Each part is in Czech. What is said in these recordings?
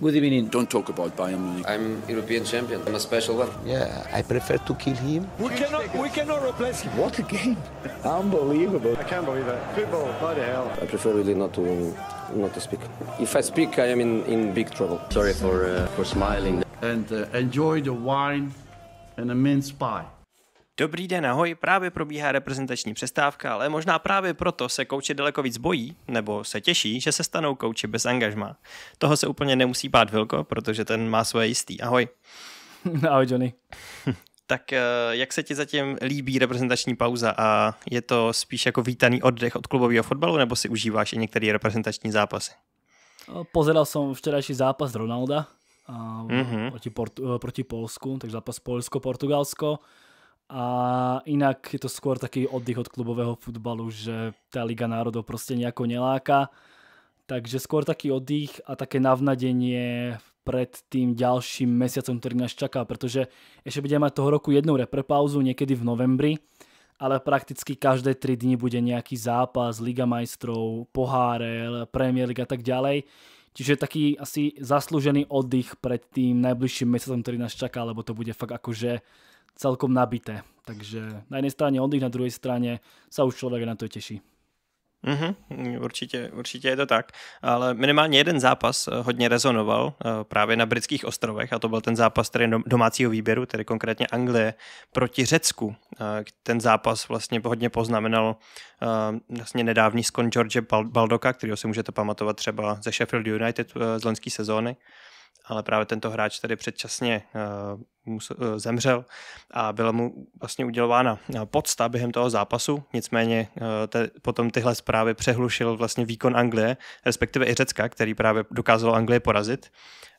What do you mean? Don't talk about Bayern Munich. I'm European champion. I'm a special one. Yeah, I prefer to kill him. We cannot, we cannot replace him. What a game! Unbelievable. I can't believe it. Football, bloody hell. I prefer really not to, not to speak. If I speak, I am in, in big trouble. Sorry for uh, for smiling. And uh, enjoy the wine and a mince pie. Dobrý den, ahoj, právě probíhá reprezentační přestávka, ale možná právě proto se kouči daleko víc bojí, nebo se těší, že se stanou kouči bez angažma. Toho se úplně nemusí bát Vilko, protože ten má svoje jistý. Ahoj. Ahoj, Johnny. tak eh, jak se ti zatím líbí reprezentační pauza a je to spíš jako vítaný oddech od klubového fotbalu, nebo si užíváš i některé reprezentační zápasy? Eh, pozeral jsem včerajší zápas Ronalda mm-hmm. proti, Portu, proti Polsku, takže zápas Polsko-Portugalsko. A inak je to skôr taký oddych od klubového futbalu, že tá Liga národov proste nejako neláka. Takže skôr taký oddych a také navnadenie pred tým ďalším mesiacom, ktorý nás čaká, pretože ešte budeme mať toho roku jednu reprepauzu niekedy v novembri, ale prakticky každé 3 dni bude nejaký zápas, Liga majstrov, poháre, Premier League a tak ďalej. Čiže taký asi zaslúžený oddych pred tým najbližším mesiacom, ktorý nás čaká, lebo to bude fakt akože celkom nabité. Takže na jednej strane oddych, na druhej strane sa už človek na to teší. Mm-hmm, určitě, určitě je to tak, ale minimálně jeden zápas eh, hodně rezonoval eh, právě na britských ostrovech a to byl ten zápas tedy domácího výběru, tedy konkrétně Anglie proti Řecku. Eh, ten zápas vlastně hodně poznamenal vlastně nedávný skon George Baldoka, kterého si můžete pamatovat třeba ze Sheffield United z loňské sezóny ale právě tento hráč tady předčasně eh, eh, zemřel a byla mu vlastně udělována eh, podsta během toho zápasu, nicméně te, potom tyhle zprávy přehlušil vlastně výkon Anglie, respektive i Řecka, který právě dokázalo Anglie porazit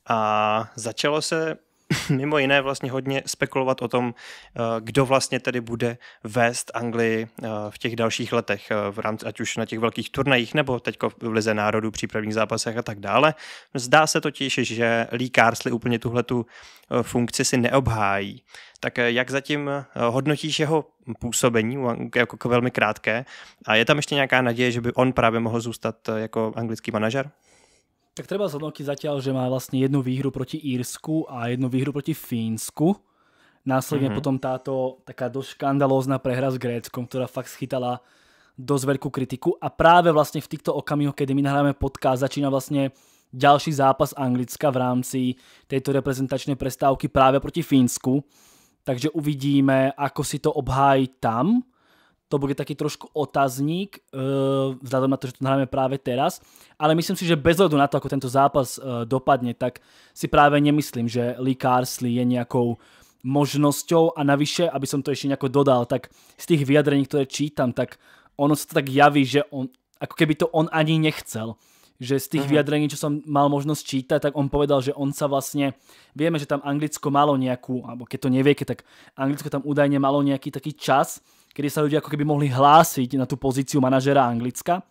a začalo se mimo jiné vlastně hodně spekulovat o tom, eh, kdo vlastně tedy bude vést Anglii eh, v těch dalších letech, eh, v rámci, ať už na těch velkých turnajích, nebo teď v Lize národů, přípravných zápasech a tak dále. Zdá se totiž, že Lee Carsley úplně tuhletu funkci si neobhájí. Tak jak zatím hodnotíš jeho působení, jako velmi krátké, a je tam ještě nějaká naděje, že by on právě mohl zůstat jako anglický manažer? Tak treba zhodnotiť zatiaľ, že má vlastne jednu výhru proti Írsku a jednu výhru proti Fínsku. Následne mm-hmm. potom táto taká dosť škandalózna prehra s Gréckom, ktorá fakt schytala dosť veľkú kritiku. A práve vlastne v týchto okamihoch, kedy my nahráme podcast, začína vlastne ďalší zápas Anglicka v rámci tejto reprezentačnej prestávky práve proti Fínsku. Takže uvidíme, ako si to obhájí tam to bude taký trošku otazník, eh, vzhľadom na to, že to nahráme práve teraz. Ale myslím si, že bez hľadu na to, ako tento zápas eh, dopadne, tak si práve nemyslím, že Lee Carsley je nejakou možnosťou a navyše, aby som to ešte nejako dodal, tak z tých vyjadrení, ktoré čítam, tak ono sa to tak javí, že on, ako keby to on ani nechcel že z tých mm-hmm. vyjadrení, čo som mal možnosť čítať, tak on povedal, že on sa vlastne, vieme, že tam Anglicko malo nejakú, alebo keď to neviete, tak Anglicko tam údajne malo nejaký taký čas, kedy sa ľudia ako keby mohli hlásiť na tú pozíciu manažera Anglicka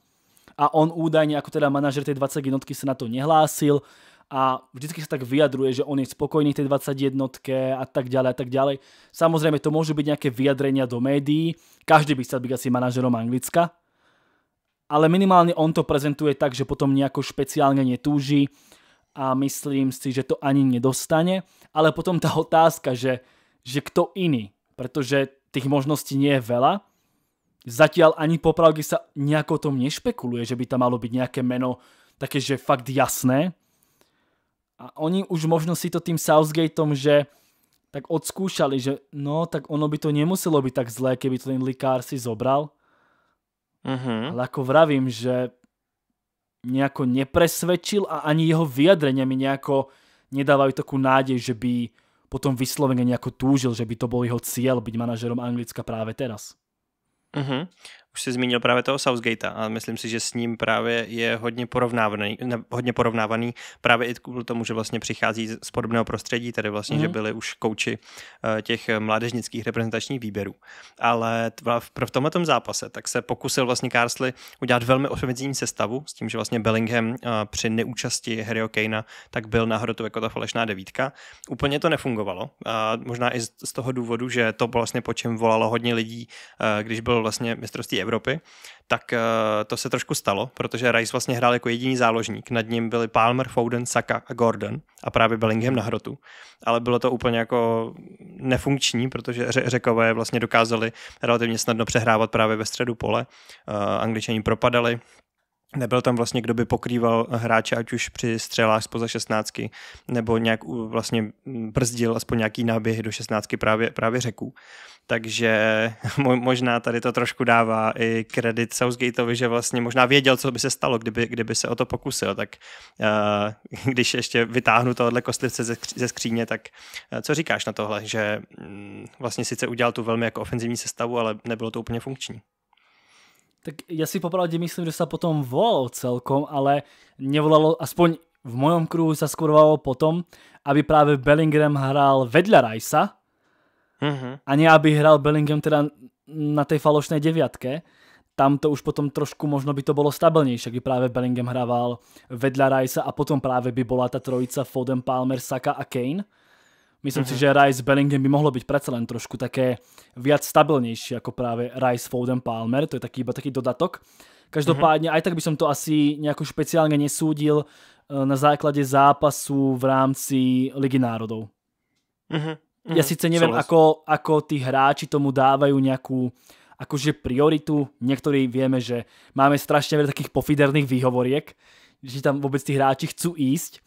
a on údajne ako teda manažer tej 20 jednotky sa na to nehlásil a vždycky sa tak vyjadruje, že on je spokojný tej 20 jednotke a tak ďalej a tak ďalej. Samozrejme to môžu byť nejaké vyjadrenia do médií, každý by chcel byť asi manažerom Anglicka, ale minimálne on to prezentuje tak, že potom nejako špeciálne netúži a myslím si, že to ani nedostane. Ale potom ta otázka, že, že kto iný, protože tých možností nie je veľa. Zatiaľ ani popravky sa nejako o tom nešpekuluje, že by tam malo byť nejaké meno také, že fakt jasné. A oni už možno si to tým Southgateom, že tak odskúšali, že no, tak ono by to nemuselo byť tak zlé, keby to ten likár si zobral. Uh-huh. Ale ako vravím, že nejako nepresvedčil a ani jeho vyjadrenia mi nejako nedávajú takú nádej, že by potom vyslovene nejako túžil, že by to bol jeho cieľ byť manažerom Anglicka práve teraz. Uh-huh už si zmínil právě toho Southgate a myslím si, že s ním právě je hodně porovnávaný, ne, hodně porovnávaný právě i kvůli tomu, že vlastně přichází z podobného prostředí, tedy vlastně, mm-hmm. že mhm. byli už kouči eh, těch mládežnických reprezentačních výběrů. Ale v, v tomhle zápase tak se pokusil vlastně Carsley udělat velmi ofenzivní sestavu s tím, že vlastně Bellingham eh, při neúčasti Harryho Kanea tak byl na hrotu jako ta falešná devítka. Úplně to nefungovalo. A možná i z toho důvodu, že to bylo vlastně po čem volalo hodně lidí, eh, když byl vlastně mistrovství Evropy, tak eh, to se trošku stalo, protože Rice vlastně hrál jako jediný záložník. Nad ním byli Palmer, Foden, Saka a Gordon a právě Bellingham na hrotu. Ale bylo to úplně jako nefunkční, protože řekové vlastně dokázali relativně snadno přehrávat právě ve středu pole. Eh, Angličani propadali, Nebyl tam vlastně, kdo by pokrýval hráče, ať už při střelách spoza 16, nebo nějak vlastně mm, brzdil aspoň nějaký náběhy do 16 právě, právě řeků. Takže možná tady to trošku dává i kredit Southgateovi, že vlastně možná věděl, co by se stalo, kdyby, kdyby se o to pokusil. Tak eh, když ještě vytáhnu tohle kostlivce ze, ze skříně, tak eh, co říkáš na tohle, že mm, vlastně sice udělal tu velmi jako ofenzivní sestavu, ale nebylo to úplně funkční? tak ja si popravde myslím, že sa potom volalo celkom, ale nevolalo, aspoň v mojom kruhu sa skôr volalo potom, aby práve Bellingham hral vedľa Rajsa mhm. uh-huh. a nie aby hral Bellingham teda na tej falošnej deviatke. Tam to už potom trošku možno by to bolo stabilnejšie, by práve Bellingham hrával vedľa Rajsa a potom práve by bola tá trojica Foden, Palmer, Saka a Kane. Myslím mm-hmm. si, mhm. že Rice Bellingham by mohlo byť predsa len trošku také viac stabilnější jako právě Rice Foden Palmer, to je taký, iba taký dodatok. Každopádně mm-hmm. aj tak by som to asi nejako špeciálne nesúdil eh, na základě zápasu v rámci Ligy národov. Mm-hmm. Mm-hmm. Ja síce neviem, ako, ako tí hráči tomu dávajú nejakú akože prioritu. Niektorí vieme, že máme strašne veľa takých pofiderných výhovoriek, že tam vôbec tí hráči chcú ísť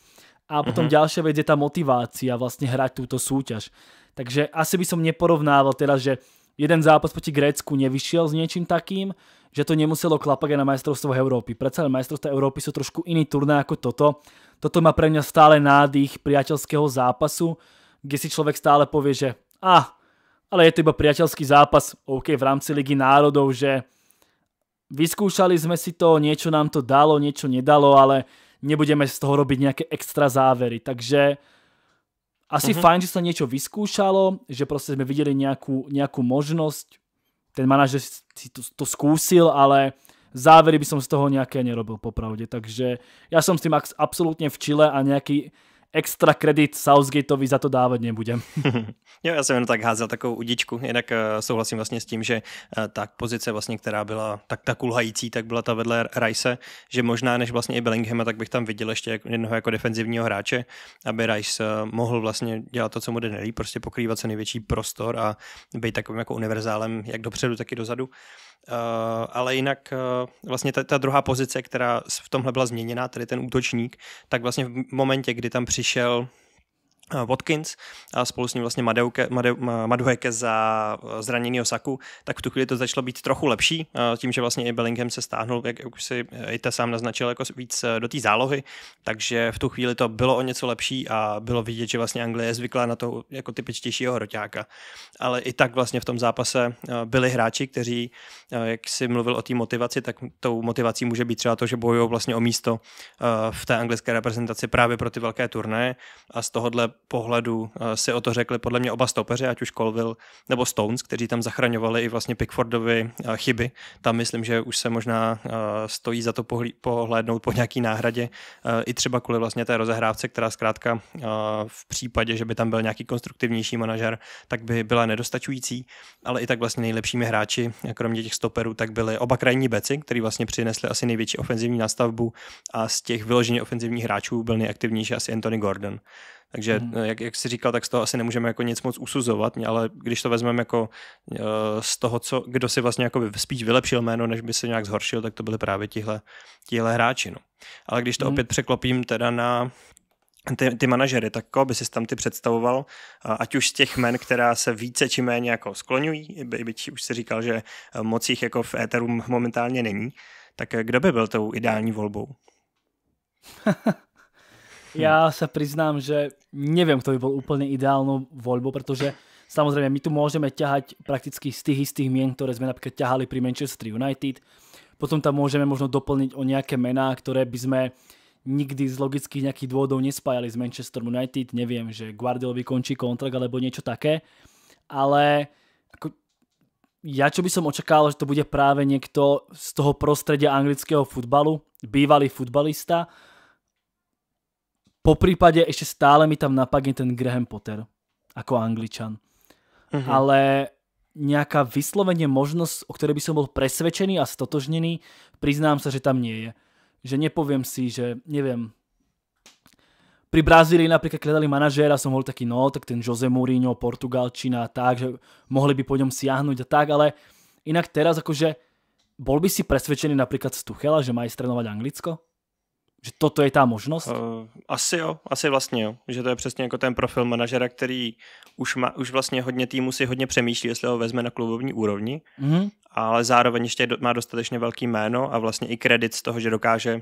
a potom mm-hmm. ďalšia vec je tá motivácia vlastne hrať túto súťaž. Takže asi by som neporovnával teraz, že jeden zápas proti Grécku nevyšiel s niečím takým, že to nemuselo klapať aj na majstrovstvo Európy. Predsa len majstrovstvo Európy sú trošku iný turné ako toto. Toto má pre mňa stále nádych priateľského zápasu, kde si človek stále povie, že ah, ale je to iba priateľský zápas, OK, v rámci Ligy národov, že vyskúšali sme si to, niečo nám to dalo, niečo nedalo, ale nebudeme z toho robiť nějaké extra závery. Takže asi uh-huh. fajn, že sa něco vyskúšalo, že prostě jsme viděli nějakou, nějakou možnost. Ten manažer si to, to skúsil, ale závery by som z toho nějaké nerobil popravde. Takže ja som s tým absolútne v Chile a nejaký extra kredit Southgateovi za to dávat nebudem. jo, já jsem jen tak házel takovou udičku, jinak eh, souhlasím vlastně s tím, že eh, ta pozice vlastně, která byla tak tak kulhající, tak byla ta vedle Rice, že možná než vlastně i Bellinghama, tak bych tam viděl ještě jednoho jako defenzivního hráče, aby Rice eh, mohl vlastně dělat to, co mu jde prostě pokrývat se největší prostor a být takovým jako univerzálem jak dopředu, tak i dozadu. Eh, ale jinak uh, vlastně ta, ta druhá pozice, která v tomhle byla změněná, tedy ten útočník, tak vlastně v momentě, kdy tam přišel Eh, Watkins a spolu s ním vlastně Madeuke, Made, eh, Maduheke za eh, zraněný Saku, tak v tu chvíli to začalo být trochu lepší, tím, že vlastně i Bellingham se stáhnul, jak už si ta sám naznačil, jako víc do té zálohy, takže v tu chvíli to bylo o něco lepší a bylo vidět, že vlastně Anglie je zvyklá na to jako typičtějšího hroťáka. Ale i tak vlastně v tom zápase byli hráči, kteří, jak si mluvil o té motivaci, tak tou motivací může být třeba to, že bojují vlastně o místo v té anglické reprezentaci právě pro ty velké turné a z tohohle pohledu eh, si o to řekli podle mě oba stopeři, ať už Colville nebo Stones, kteří tam zachraňovali i vlastně Pickfordovi eh, chyby. Tam myslím, že už se možná eh, stojí za to pohlédnout po nějaký náhradě, i třeba kvůli vlastně té rozehrávce, která zkrátka v případě, že by tam byl nějaký konstruktivnější manažer, tak by byla nedostačující, ale i tak vlastně nejlepšími hráči, kromě těch stoperů, tak byli oba krajní beci, který vlastně přinesli asi největší ofenzivní nastavbu a z těch vyloženě ofenzivních hráčů byl nejaktivnější asi Anthony Gordon. Takže hmm. Eh, jak, jak jsi říkal, tak z toho asi nemůžeme jako nic moc usuzovat, ale když to vezmeme jako eh, z toho, co, kdo si vlastně jako spíš vylepšil jméno, než by se nějak zhoršil, tak to byly právě tihle, tihle hráči. No. Ale když to hmm. opět překlopím teda na ty, ty manažery, tak by si tam ty představoval, ať už z těch men, která se více či méně jako skloňují, byť už si říkal, že eh, moc jich jako v éteru momentálně není, tak kdo by byl tou ideální volbou? Hm. Ja sa priznám, že neviem, kto by bol úplne ideálnou voľbou, pretože samozrejme my tu môžeme ťahať prakticky z tých istých mien, ktoré sme napríklad ťahali pri Manchester United. Potom tam môžeme možno doplniť o nejaké mená, ktoré by sme nikdy z logických nejakých dôvodov nespájali s Manchester United. Neviem, že Guardiola končí kontrakt alebo niečo také. Ale ako, ja čo by som očakával, že to bude práve niekto z toho prostredia anglického futbalu, bývalý futbalista, po prípade ešte stále mi tam napadne ten Graham Potter ako angličan. Mm -hmm. Ale nějaká vysloveně možnost, o které by som bol presvedčený a stotožnený, priznám sa, že tam nie je. Že nepoviem si, že neviem, pri Brazílii napríklad hľadali manažéra, som bol taký, no, tak ten Jose Mourinho, Portugalčina a tak, že mohli by po ňom siahnuť a tak, ale inak teraz akože bol by si presvedčený napríklad z Tuchela, že má ísť trénovať Anglicko? Že toto je ta možnost? Uh, asi jo, asi vlastně jo. Že to je přesně jako ten profil manažera, který už, má, už vlastně hodně týmu si hodně přemýšlí, jestli ho vezme na klubovní úrovni, mm-hmm. ale zároveň ještě má dostatečně velký jméno a vlastně i kredit z toho, že dokáže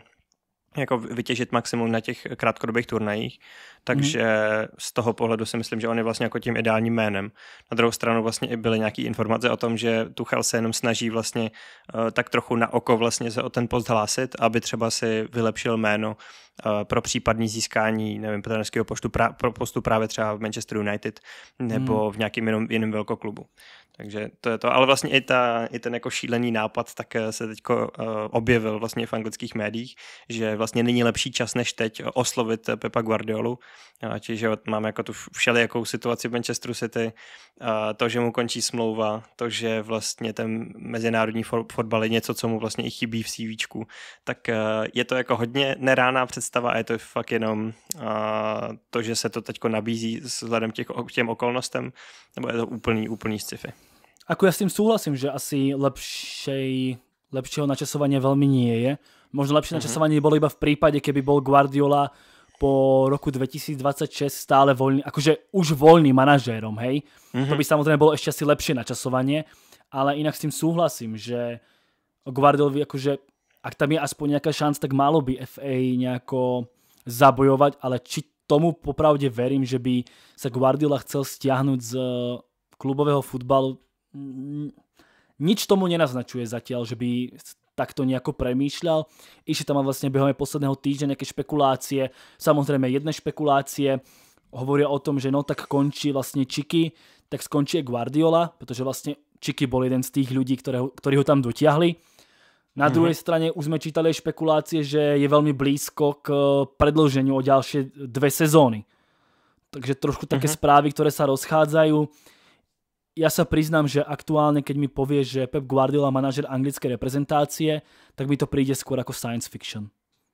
jako vytěžit maximum na těch krátkodobých turnajích, takže mm. z toho pohledu si myslím, že on je vlastně jako tím ideálním jménem. Na druhou stranu vlastně i byly nějaké informace o tom, že Tuchel se jenom snaží vlastně uh, tak trochu na oko vlastně se o ten post hlásit, aby třeba si vylepšil jméno Eh, pro případní získání, nevím, trenerského postu, pra, postu právě třeba v Manchester United nebo hmm. v nějakém jiném jiném velkoklubu. Takže to je to, ale vlastně i, ta, i ten jako šílený nápad tak eh, se teď uh, eh, objevil vlastně v anglických médiích, že vlastně není lepší čas než teď oslovit Pepa Guardiolu, čiže máme jako tu všelijakou situaci v Manchesteru City, uh, to, že mu končí smlouva, to, že vlastně ten mezinárodní fotbal je něco, co mu vlastně i chybí v CVčku, tak uh, je to jako hodně nerána před představa a je to fakt jenom a, to, že se to teď nabízí vzhledem těch, těm okolnostem, nebo je to úplný, úplný sci-fi. Ako já s tím souhlasím, že asi lepšej, lepšího načasování velmi nie je. Možná lepší mm-hmm. načasování bylo iba v případě, keby byl Guardiola po roku 2026 stále voľný, akože už voľný manažérom, hej. Mm-hmm. To by samozrejme bolo ešte asi lepšie načasovanie, ale inak s tým súhlasím, že Guardiola, akože ak tam je aspoň nejaká šance, tak malo by FA nejako zabojovať, ale či tomu popravde verím, že by sa Guardiola chcel stiahnuť z eh, klubového futbalu, nič tomu nenaznačuje zatiaľ, že by takto nejako premýšľal. Išli tam vlastne behom posledného týždňa nejaké špekulácie, samozrejme jedné špekulácie, hovoria o tom, že no tak končí vlastne Čiky, tak skončí Guardiola, pretože vlastne Čiky bol jeden z tých ľudí, ktorí ho tam dotiahli na mhm. druhé mm-hmm. straně už jsme čítali špekulácie, že je velmi blízko k eh, predlženiu o další dve sezóny. Takže trošku také mm-hmm. správy, které se rozchádzajú. Ja se přiznám, že aktuálně keď mi povie, že Pep Guardiola manažer anglické reprezentácie, tak mi to přijde skôr jako science fiction.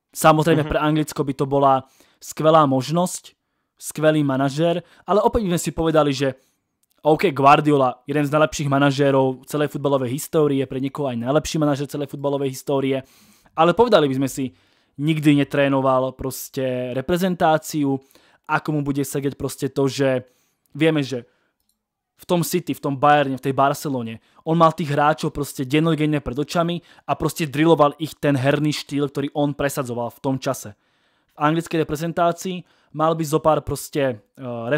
Samozřejmě mm-hmm. pro Anglicko by to bola skvelá možnost, skvelý manažer, ale opět jsme si povedali, že OK, Guardiola, jeden z najlepších manažérov celej futbalovej histórie, pre niekoho aj najlepší manažer celej futbalovej histórie, ale povedali by sme si, nikdy netrénoval proste reprezentáciu, ako mu bude sedieť proste to, že vieme, že v tom City, v tom Bayerne, v tej Barcelone, on mal tých hráčov proste dennodenne pred očami a proste driloval ich ten herný štýl, ktorý on presadzoval v tom čase. V anglickej reprezentácii mal by zopár proste uh,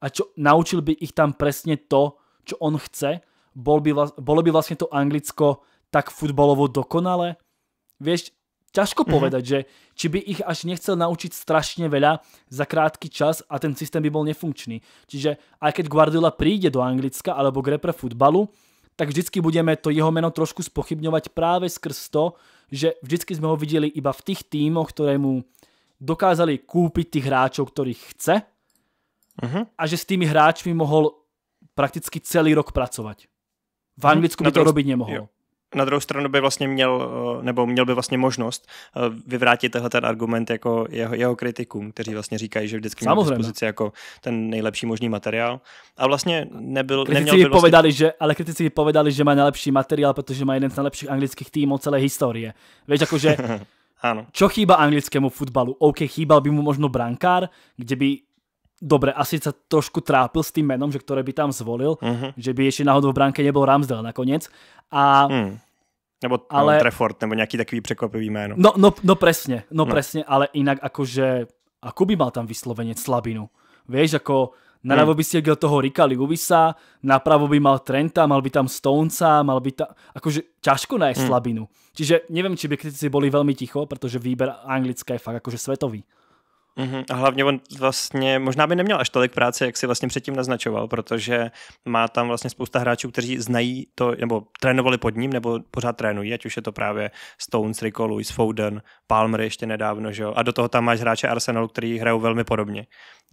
a čo, naučil by ich tam presne to, čo on chce, bol by, bolo by vlastne to Anglicko tak futbalovo dokonale? Vieš, ťažko mm-hmm. že či by ich až nechcel naučiť strašne veľa za krátky čas a ten systém by bol nefunkčný. Čiže aj keď Guardiola príde do Anglicka alebo k repre futbalu, tak vždycky budeme to jeho meno trošku spochybňovať práve skrz to, že vždycky sme ho videli iba v tých týmoch, ktoré mu dokázali kúpiť tých hráčov, ktorých chce uh-huh. a že s tými hráčmi mohl prakticky celý rok pracovat. V Anglicku by to robit nemohol. Jo na druhou stranu by vlastně měl, eh, nebo měl by vlastně možnost eh, vyvrátit tenhle ten argument jako jeho, jeho kritikům, kteří vlastně říkají, že vždycky měl dispozici jako ten nejlepší možný materiál. A vlastně nebyl, kritici neměl by vlastně... povedali, že, ale kritici povedali, že má nejlepší materiál, protože má jeden z nejlepších anglických týmů celé historie. Víš, jakože Ano. Čo chýba anglickému futbalu? OK, chýbal by mu možno brankár, kde by dobre, asi sa trošku trápil s tým menom, že ktoré by tam zvolil, mm-hmm. že by ešte náhodou v bránke nebol Ramsdale nakoniec. A mm. Nebo ale, no, nebo nějaký takový překvapivý jméno. No, no, no presne, no, no. presne, ale inak akože, ako by mal tam vyslovene slabinu. Vieš, ako naľavo hmm. by si stiegel toho Rika Liuvisa, napravo by mal Trenta, mal by tam Stonesa, mal by tam, akože ťažko nájsť mm. slabinu. Čiže neviem, či by kritici boli veľmi ticho, pretože výber anglické je fakt akože svetový. Mm-hmm. A hlavně on vlastně možná by neměl až tolik práce, jak si vlastně předtím naznačoval, protože má tam vlastně spousta hráčů, kteří znají to, nebo trénovali pod ním, nebo pořád trénují, ať už je to právě Stones, Rico, Lewis, Foden, Palmer ještě nedávno, že jo? A do toho tam máš hráče Arsenalu, který hrajou velmi podobně.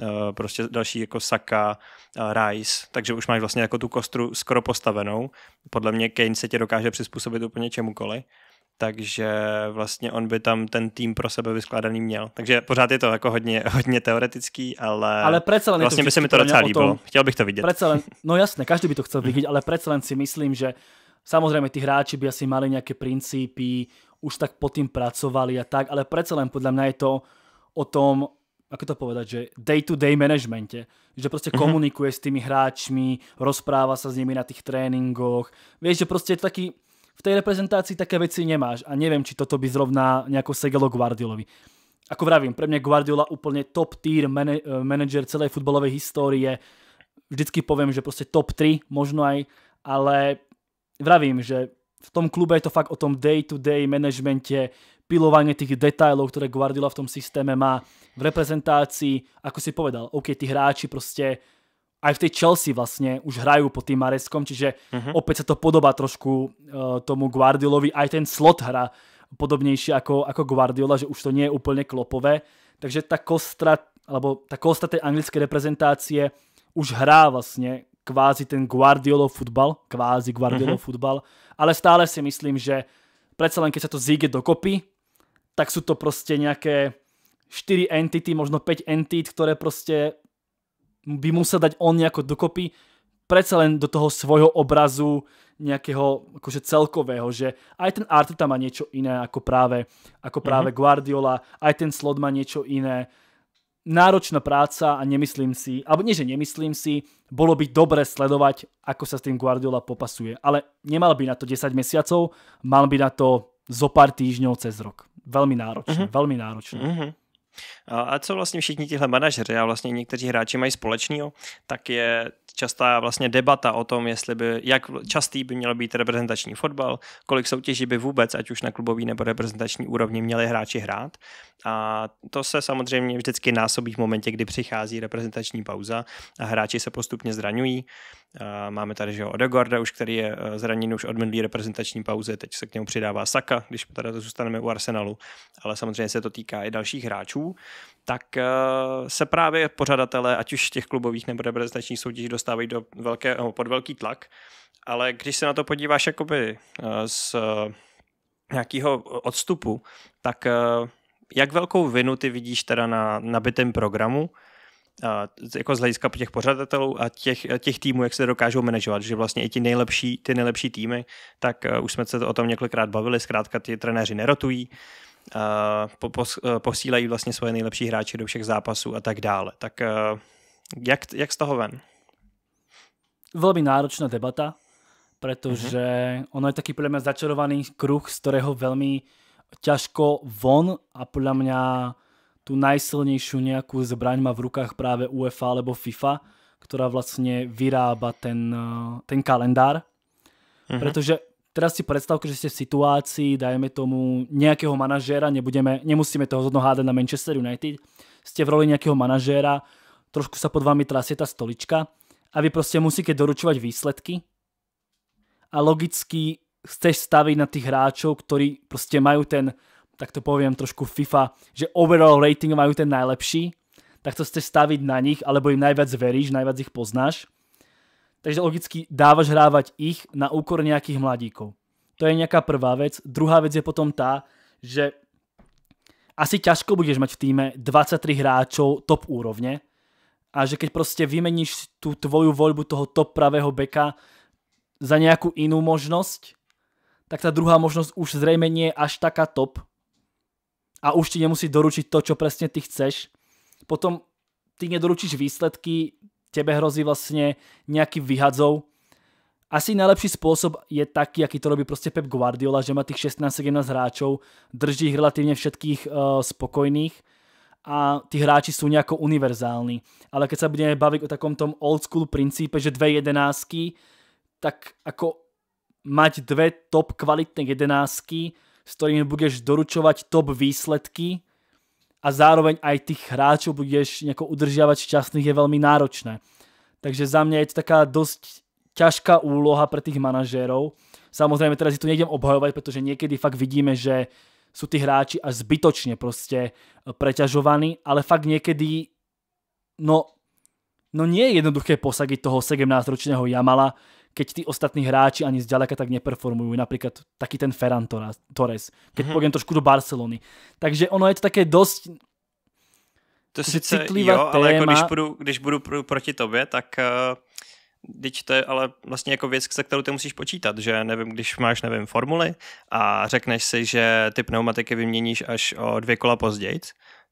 Eh, prostě další jako Saka, eh, Rice, takže už máš vlastně jako tu kostru skoro postavenou. Podle mě Kane se tě dokáže přizpůsobit úplně čemukoliv takže vlastně on by tam ten tým pro sebe vyskládaný měl. Takže pořád je to jako hodně, hodně teoretický, ale, ale len vlastně by se mi to docela líbilo. Tom, Chtěl bych to vidět. Len, no jasné, každý by to chcel mhm. vidět, ale přece len si myslím, že samozřejmě ty hráči by asi mali nějaké principy, už tak pod tým pracovali a tak, ale přece len podle mě je to o tom, ako to povedať, že day-to-day -day managemente. Že prostě mhm. komunikuje s tými hráčmi, rozpráva sa s nimi na tých tréningoch. Vieš, že prostě je to taký v tej reprezentácii také veci nemáš a neviem, či toto by zrovna nejako segelo Guardiolovi. Ako vravím, pre mňa Guardiola úplne top tier eh, manager celej futbalovej histórie. Vždycky poviem, že proste top 3 možno aj, ale vravím, že v tom klube je to fakt o tom day-to-day manažmente, pilovanie tých detajlov, ktoré Guardiola v tom systéme má v reprezentácii, ako si povedal, OK, tí hráči proste aj v tej Chelsea vlastne už hrajú pod tým Mareskom, čiže uh-huh. opäť sa to podobá trošku uh, tomu Guardiolovi, aj ten slot hra podobnejšie ako, ako Guardiola, že už to nie je úplne klopové, takže ta kostra, alebo ta kostra tej anglické reprezentácie už hrá vlastne kvázi ten Guardiolov futbal, kvázi Guardiolov uh-huh. futbal, ale stále si myslím, že predsa len keď sa to zíde dokopy, tak sú to prostě nejaké 4 entity, možno 5 entit, ktoré prostě by musel dať on nejako dokopy predsa len do toho svojho obrazu nejakého akože celkového, že aj ten Arteta má niečo iné ako práve, ako práve mm-hmm. Guardiola, aj ten Slot má niečo iné. Náročná práca a nemyslím si, alebo nie, že nemyslím si, bolo by dobre sledovať, ako sa s tým Guardiola popasuje. Ale nemal by na to 10 mesiacov, mal by na to zo pár týždňov cez rok. Veľmi náročné, mm-hmm. veľmi náročné. Mm-hmm. A co vlastně všichni tihle manažeři a vlastně někteří hráči mají společného, tak je častá vlastně debata o tom, jestli by, jak častý by měl být reprezentační fotbal, kolik soutěží by vůbec, ať už na klubový nebo reprezentační úrovni, měli hráči hrát. A to se samozřejmě vždycky násobí v momentě, kdy přichází reprezentační pauza a hráči se postupně zraňují. Eh, máme tady že Odegorda, už který je eh, zraněn už od minulý reprezentační pauze, teď se k němu přidává Saka, když teda zůstaneme u Arsenalu, ale samozřejmě se to týká i dalších hráčů. Tak eh, se právě pořadatelé, ať už těch klubových nebo reprezentačních soutěží, dostávají do velké, pod velký tlak, ale když se na to podíváš jakoby z nějakého odstupu, tak jak velkou vinu ty vidíš teda na nabitém programu jako z hlediska těch pořadatelů a těch, těch týmů, jak se dokážou manažovat, že vlastně i ti nejlepší, ty nejlepší týmy, tak eh, už jsme se to o tom několikrát bavili, zkrátka ty trenéři nerotují, po, po, eh, posílají vlastně svoje nejlepší hráče do všech zápasů a tak dále. Tak eh, jak, jak z toho ven? Velmi náročná debata, protože mm-hmm. ono je taky podle mě začarovaný kruh, z kterého velmi ťažko von a podľa mňa tú najsilnejšiu nejakú zbraň má v rukách práve UEFA alebo FIFA, ktorá vlastne vyrába ten, eh, ten kalendár. Uh-huh. Mhm. Pretože teraz si predstavte, že ste v situácii, dajme tomu, nejakého manažéra, nebudeme, nemusíme toho zhodno hádať na Manchester United, ste v roli nejakého manažéra, trošku sa pod vami trasie tá stolička a vy proste musíte doručovať výsledky a logicky chceš staviť na tých hráčov, ktorí proste majú ten tak to poviem trošku FIFA, že overall rating majú ten najlepší, tak to chceš staviť na nich, alebo im najviac veríš, najviac ich poznáš. Takže logicky dávaš hrávať ich na úkor nejakých mladíkov. To je nejaká prvá vec. Druhá vec je potom tá, že asi ťažko budeš mať v týme 23 hráčov top úrovne a že keď proste vymeníš tú tvoju voľbu toho top pravého beka za nejakú inú možnosť, tak ta druhá možnosť už zrejme nie je až taká top, a už ti nemusí doručiť to, čo presne ty chceš. Potom ty nedoručíš výsledky, tebe hrozí vlastně nějaký vyhadzov. Asi najlepší spôsob je taký, aký to robí prostě Pep Guardiola, že má tých 16-17 hráčov, drží ich relatívne všetkých uh, spokojných a tí hráči sú nejako univerzálni. Ale keď sa budeme baviť o takom tom old school princípe, že dve jedenásky, tak ako mať dve top kvalitné jedenásky s ktorými budeš doručovať top výsledky a zároveň aj tých hráčov budeš nejako udržiavať šťastných je veľmi náročné. Takže za mňa je to taká dosť ťažká úloha pre tých manažérov. Samozrejme teraz si tu nejdem obhajovať, pretože niekedy fakt vidíme, že sú tí hráči až zbytočne proste eh, preťažovaní, ale fakt niekedy no, no nie je jednoduché posadiť toho 17-ročného Jamala, keď tí ostatní hráči ani zďaleka tak neperformujú, napríklad taký ten Ferran Torres, keď mm-hmm. pôjdem trošku do Barcelony. Takže ono je to také dosť to sice jo, ale jako když budu, když budu proti tobě, tak Teď eh, to je ale vlastně jako věc, se kterou ty musíš počítat, že nevím, když máš, nevím, formuly a řekneš si, že ty pneumatiky vyměníš až o dvě kola později,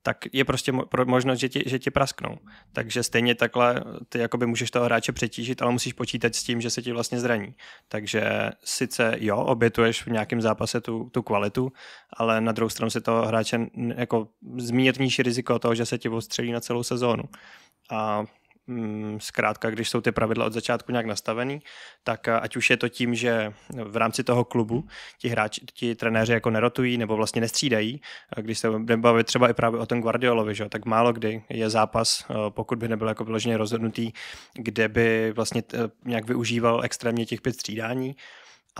tak je prostě možnost, že ti, že ti prasknou. Takže stejně takhle ty jakoby můžeš toho hráče přetížit, ale musíš počítat s tím, že se ti vlastně zraní. Takže sice jo, obětuješ v nějakém zápase tu, tu kvalitu, ale na druhou stranu si toho hráče jako zmírníš riziko toho, že se ti ostřelí na celou sezónu. A Mm, zkrátka, když jsou ty pravidla od začátku nějak nastavený, tak eh, ať už je to tím, že v rámci toho klubu ti hráči, ti trenéři jako nerotují nebo vlastně nestřídají, eh, když se nebaví třeba i právě o tom Guardiolovi, že? tak málo kdy je zápas, eh, pokud by nebyl jako vyloženě rozhodnutý, kde by vlastně nějak využíval extrémně těch pět střídání,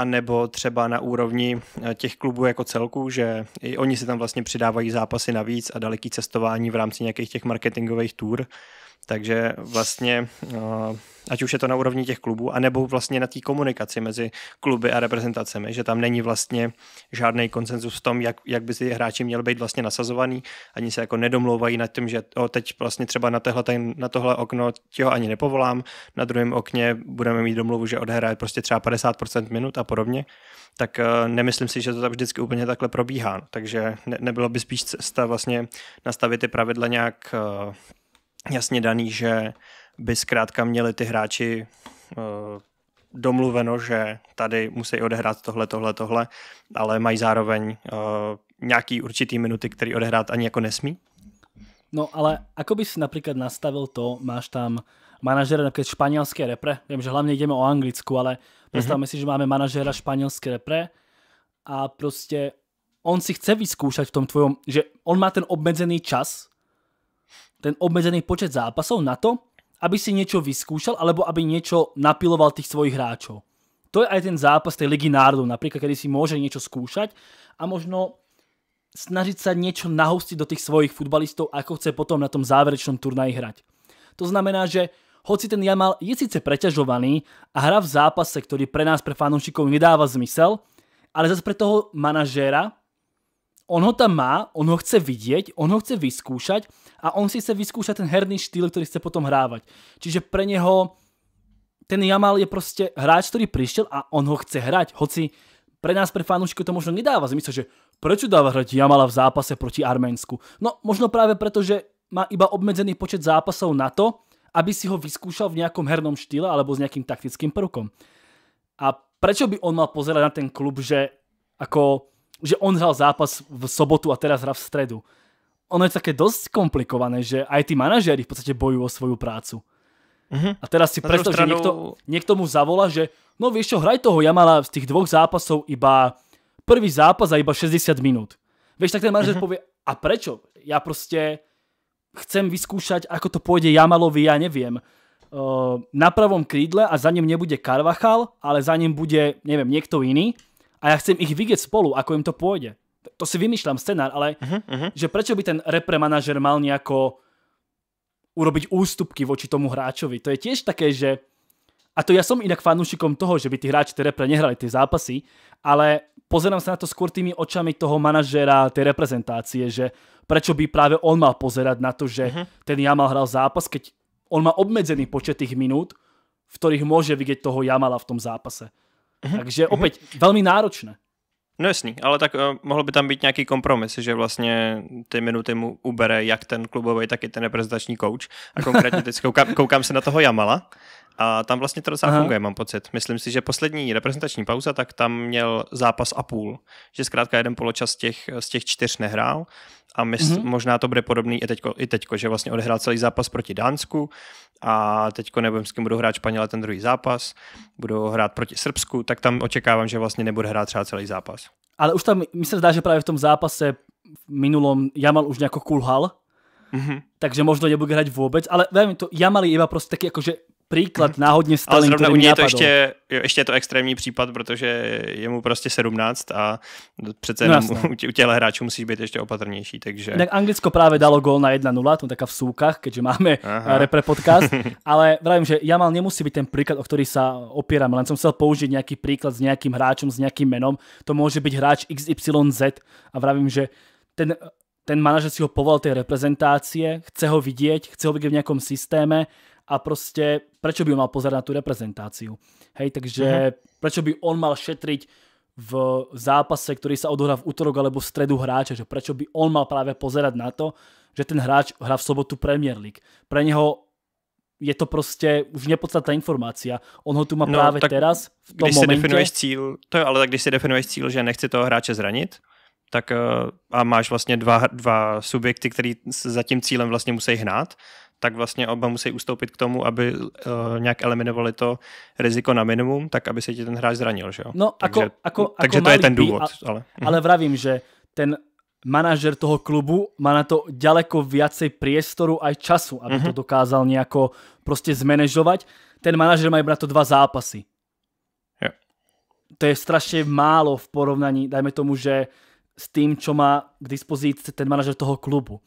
nebo třeba na úrovni těch klubů jako celku, že i oni si tam vlastně přidávají zápasy navíc a daleký cestování v rámci nějakých těch marketingových tour, takže vlastně, eh, ať už je to na úrovni těch klubů, anebo vlastně na té komunikaci mezi kluby a reprezentacemi, že tam není vlastně žádný konsenzus v tom, jak, jak by si hráči měli být vlastně nasazovaný, ani se jako nedomlouvají nad tím, že o, teď vlastně třeba na, tehle, na tohle okno těho ani nepovolám, na druhém okně budeme mít domluvu, že odehraje prostě třeba 50% minut a podobně, tak eh, nemyslím si, že to tam vždycky úplně takhle probíhá. Takže ne, nebylo by spíš cesta vlastně nastavit ty pravidla nějak eh, jasně daný, že by zkrátka měli ty hráči eh, domluveno, že tady musí odehrát tohle, tohle, tohle, ale mají zároveň eh, nějaký určitý minuty, který odehrát ani jako nesmí? No ale ako bys například nastavil to, máš tam manažera například španělské repre, vím, že hlavně jdeme o Anglicku, ale mhm. představme mm -hmm. si, že máme manažera španělské repre a prostě on si chce vyskúšať v tom tvojom, že on má ten obmedzený čas, ten obmedzený počet zápasov na to, aby si niečo vyskúšal alebo aby niečo napiloval tých svojich hráčov. To je aj ten zápas tej Ligy národov, napríklad, kedy si môže niečo skúšať a možno snažiť sa niečo nahostiť do tých svojich futbalistov, ako chce potom na tom záverečnom turnaji hrať. To znamená, že hoci ten Jamal je síce preťažovaný a hra v zápase, ktorý pre nás, pre fanúšikov nedáva zmysel, ale zase pre toho manažéra On ho tam má, on ho chce vidieť, on ho chce vyskúšať a on si chce vyskúšať ten herný štýl, ktorý chce potom hrávať. Čiže pre neho ten Jamal je prostě hráč, ktorý prišiel a on ho chce hrať, hoci pre nás, pre fanoušky to možno nedáva zmysel, že prečo dáva hrať Jamala v zápase proti Arménsku? No možno práve preto, že má iba obmedzený počet zápasov na to, aby si ho vyskúšal v nejakom hernom štýle alebo s nejakým taktickým prvkom. A prečo by on mal pozerať na ten klub, že ako že on hral zápas v sobotu a teraz hra v stredu. Ono je také dosť komplikované, že aj tí manažéri v podstate bojujú o svoju prácu. Uh-huh. A teraz si Na predstav, stranu... že niekto, niekto mu zavola, že no vieš čo, hraj toho mala z tých dvoch zápasov iba prvý zápas a iba 60 minút. Vieš, tak ten manažer uh-huh. povie, a prečo? Ja proste chcem vyskúšať, ako to pôjde Jamalovi, ja neviem. Uh, na pravom krídle a za ním nebude Karvachal, ale za ním bude, neviem, niekto iný a ja chcem ich vidieť spolu, ako im to pôjde. To si vymýšľam scenár, ale uh-huh, uh-huh. že prečo by ten repre manažer mal nejako urobiť ústupky voči tomu hráčovi. To je tiež také, že a to ja som inak fanúšikom toho, že by tí hráči tie repre nehrali tie zápasy, ale pozerám sa na to skôr tými očami toho manažera, tej reprezentácie, že prečo by práve on mal pozerať na to, že uh-huh. ten Jamal hral zápas, keď on má obmedzený počet tých minút, v ktorých môže vidieť toho Jamala v tom zápase. Mm-hmm. Takže mhm. opět mm-hmm. velmi náročné. No jasný, ale tak uh, mohl by tam být nějaký kompromis, že vlastně ty minuty mu ubere jak ten klubový, tak i ten reprezentační kouč. A konkrétně teď koukám, koukám se na toho Jamala a tam vlastně to docela Aha. funguje, mám pocit. Myslím si, že poslední reprezentační pauza, tak tam měl zápas a půl. Že zkrátka jeden poločas z těch, z těch čtyř nehrál a mysl, mm-hmm. možná to bude podobný i teďko, i teďko, že vlastně odehrál celý zápas proti Dánsku a teďko nevím, s kým budou hrát Španěle ten druhý zápas, budou hrát proti Srbsku, tak tam očekávám, že vlastně nebude hrát třeba celý zápas. Ale už tam, mi se zdá, že právě v tom zápase v minulom Jamal už nějak kulhal, mm-hmm. takže možno nebude hrať vůbec, ale veľmi to Jamal je iba prostě taky že příklad mhm. náhodně Stalin, Ale zrovna u něj je to ještě, ještě je to extrémní případ, protože je mu prostě 17 a přece no, u, těchto hráčů musíš být ještě opatrnější, takže... Tak Anglicko právě dalo gól na 1-0, to taká v súkach, keďže máme eh, Aha. repre podcast, ale vravím, že Jamal nemusí být ten příklad, o který se opírám, len jsem chcel použít nějaký příklad s nějakým hráčem, s nějakým menom, to může být hráč XYZ a vravím, že ten ten manažer si ho povolal té reprezentácie, chce ho vidět, chce ho vidět v nějakom systéme a prostě prečo by mal pozerať na tú reprezentáciu? Hej, takže mm prečo by on mal šetriť v zápase, ktorý sa odohrá v útorok alebo v stredu hráča, že prečo by on mal práve pozerať na to, že ten hráč hrá v sobotu Premier League. Pre neho je to prostě už nepodstatná informácia. On ho tu má no, právě tak teraz, v tom když momentě. Si definuješ cíl, to je, ale tak když si definuješ cíl, že nechci toho hráče zranit, tak eh, a máš vlastně dva, dva subjekty, který za tím cílem vlastně musí hnát, tak vlastně oba musí ustoupit k tomu, aby uh, nějak eliminovali to riziko na minimum, tak aby se ti ten hráč zranil, že jo? No, takže, ako, ako, takže ako to je ten důvod. A, ale. Mhm. ale vravím, že ten manažer toho klubu má na to daleko viacej priestoru aj času, aby mm-hmm. to mhm. dokázal nejako prostě zmanéžovať. Ten manažer má iba na to dva zápasy. Jo. To je strašně málo v porovnaní, dajme tomu, že s tým, čo má k dispozícii ten manažer toho klubu.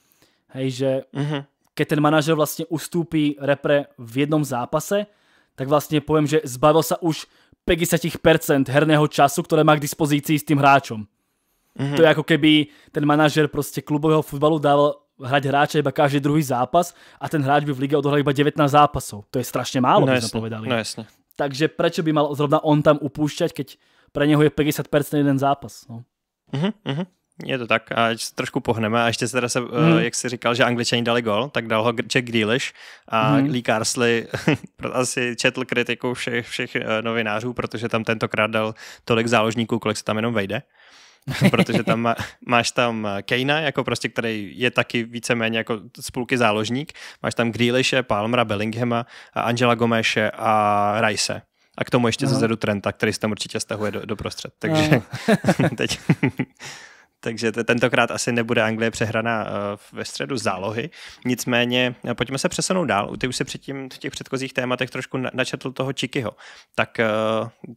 Hej, že mm-hmm keď ten manažer vlastne ustúpi repre v jednom zápase, tak vlastne poviem, že zbavil sa už 50% herného času, ktoré má k dispozícii s tým hráčom. Mm-hmm. To je ako keby ten manažer proste klubového futbalu dával hrať hráča iba každý druhý zápas a ten hráč by v lige odohral iba 19 zápasov. To je strašne málo, no by sme povedali. No jasne. Takže prečo by mal zrovna on tam upúšťať, keď pre neho je 50% jeden zápas? No. Mm-hmm. Je to tak, a se trošku pohneme. A ještě se teda se, eh, hmm. jak jsi říkal, že angličani dali gol, tak dal ho Jack Grealish a hmm. Lee Carsley asi četl kritiku všech, všech eh, novinářů, protože tam tentokrát dal tolik záložníků, kolik se tam jenom vejde. protože tam má, máš tam eh, Kejna, jako prostě, který je taky víceméně jako spolky záložník. Máš tam Grealishe, Palmera, Bellinghama, a Angela Gomeše a Rice. A k tomu ještě no. zezadu Trenta, který se tam určitě stahuje do, do prostřed. Takže teď takže tentokrát asi nebude Anglie přehraná eh, ve středu zálohy. Nicméně eh, pojďme se přesunout dál. Ty už se předtím v těch předchozích tématech trošku načetl toho Čikyho. Tak eh,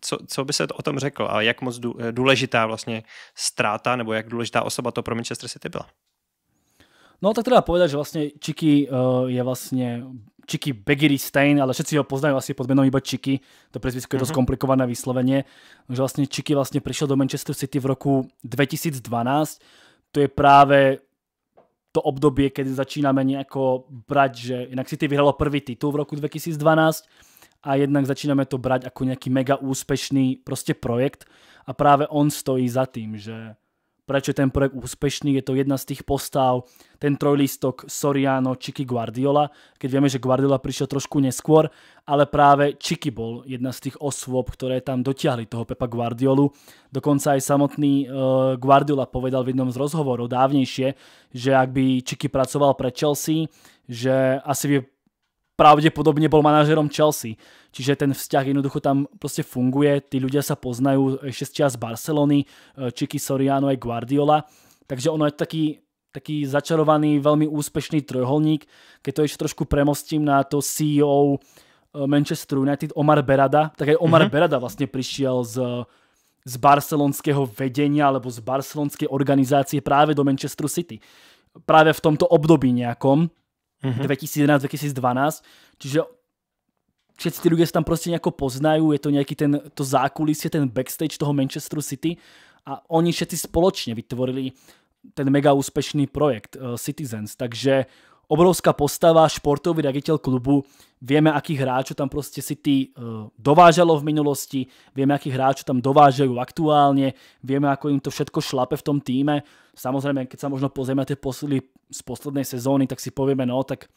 co, co by se o tom řekl a jak moc důležitá vlastně ztráta nebo jak důležitá osoba to pro Manchester City byla? No tak teda povedať, že vlastne Čiky je vlastne Chicky Begiri Stein, ale všetci ho poznajú asi pod menom iba Chicky. To prezvisko je dosť mhm. komplikované vyslovenie. Že vlastne Chicky vlastne prišiel do Manchester City v roku 2012. To je práve to obdobie, kedy začínáme nejako brať, že inak City vyhralo prvý titul v roku 2012 a jednak začínáme to brať ako nejaký mega úspešný prostě projekt a práve on stojí za tým, že prečo je ten projekt úspešný. Je to jedna z tých postav, ten trojlistok Soriano, Chiki Guardiola, keď vieme, že Guardiola prišiel trošku neskôr, ale práve Chiki bol jedna z tých osôb, ktoré tam dotiahli toho Pepa Guardiolu. Dokonca aj samotný eh, Guardiola povedal v jednom z rozhovorov dávnejšie, že ak by Chiki pracoval pre Chelsea, že asi by pravdepodobne bol manažerom Chelsea. Čiže ten vzťah jednoducho tam proste funguje, tí ľudia sa poznajú ešte z čas Barcelony, Čiki eh, Soriano aj Guardiola, takže ono je taký, taký začarovaný, veľmi úspešný trojholník. Keď to ešte trošku premostím na to CEO eh, Manchester United, Omar Berada, tak aj Omar mm -hmm. Berada vlastne prišiel z z barcelonského vedenia alebo z barcelonskej organizácie práve do Manchesteru City. Práve v tomto období nejakom 2011-2012, mm-hmm. čiže všetci ty lidé se tam prostě nějako poznají, je to nějaký ten, to je ten backstage toho Manchester City a oni všetci společně vytvorili ten mega úspešný projekt uh, Citizens, takže obrovská postava, športový raditeľ klubu, vieme, akých hráčov tam proste si ty eh, dovážalo v minulosti, vieme, akých hráčov tam dovážajú aktuálne, vieme, ako im to všetko šlape v tom týme. Samozrejme, keď sa možno pozrieme na tie posily z poslednej sezóny, tak si povieme, no, tak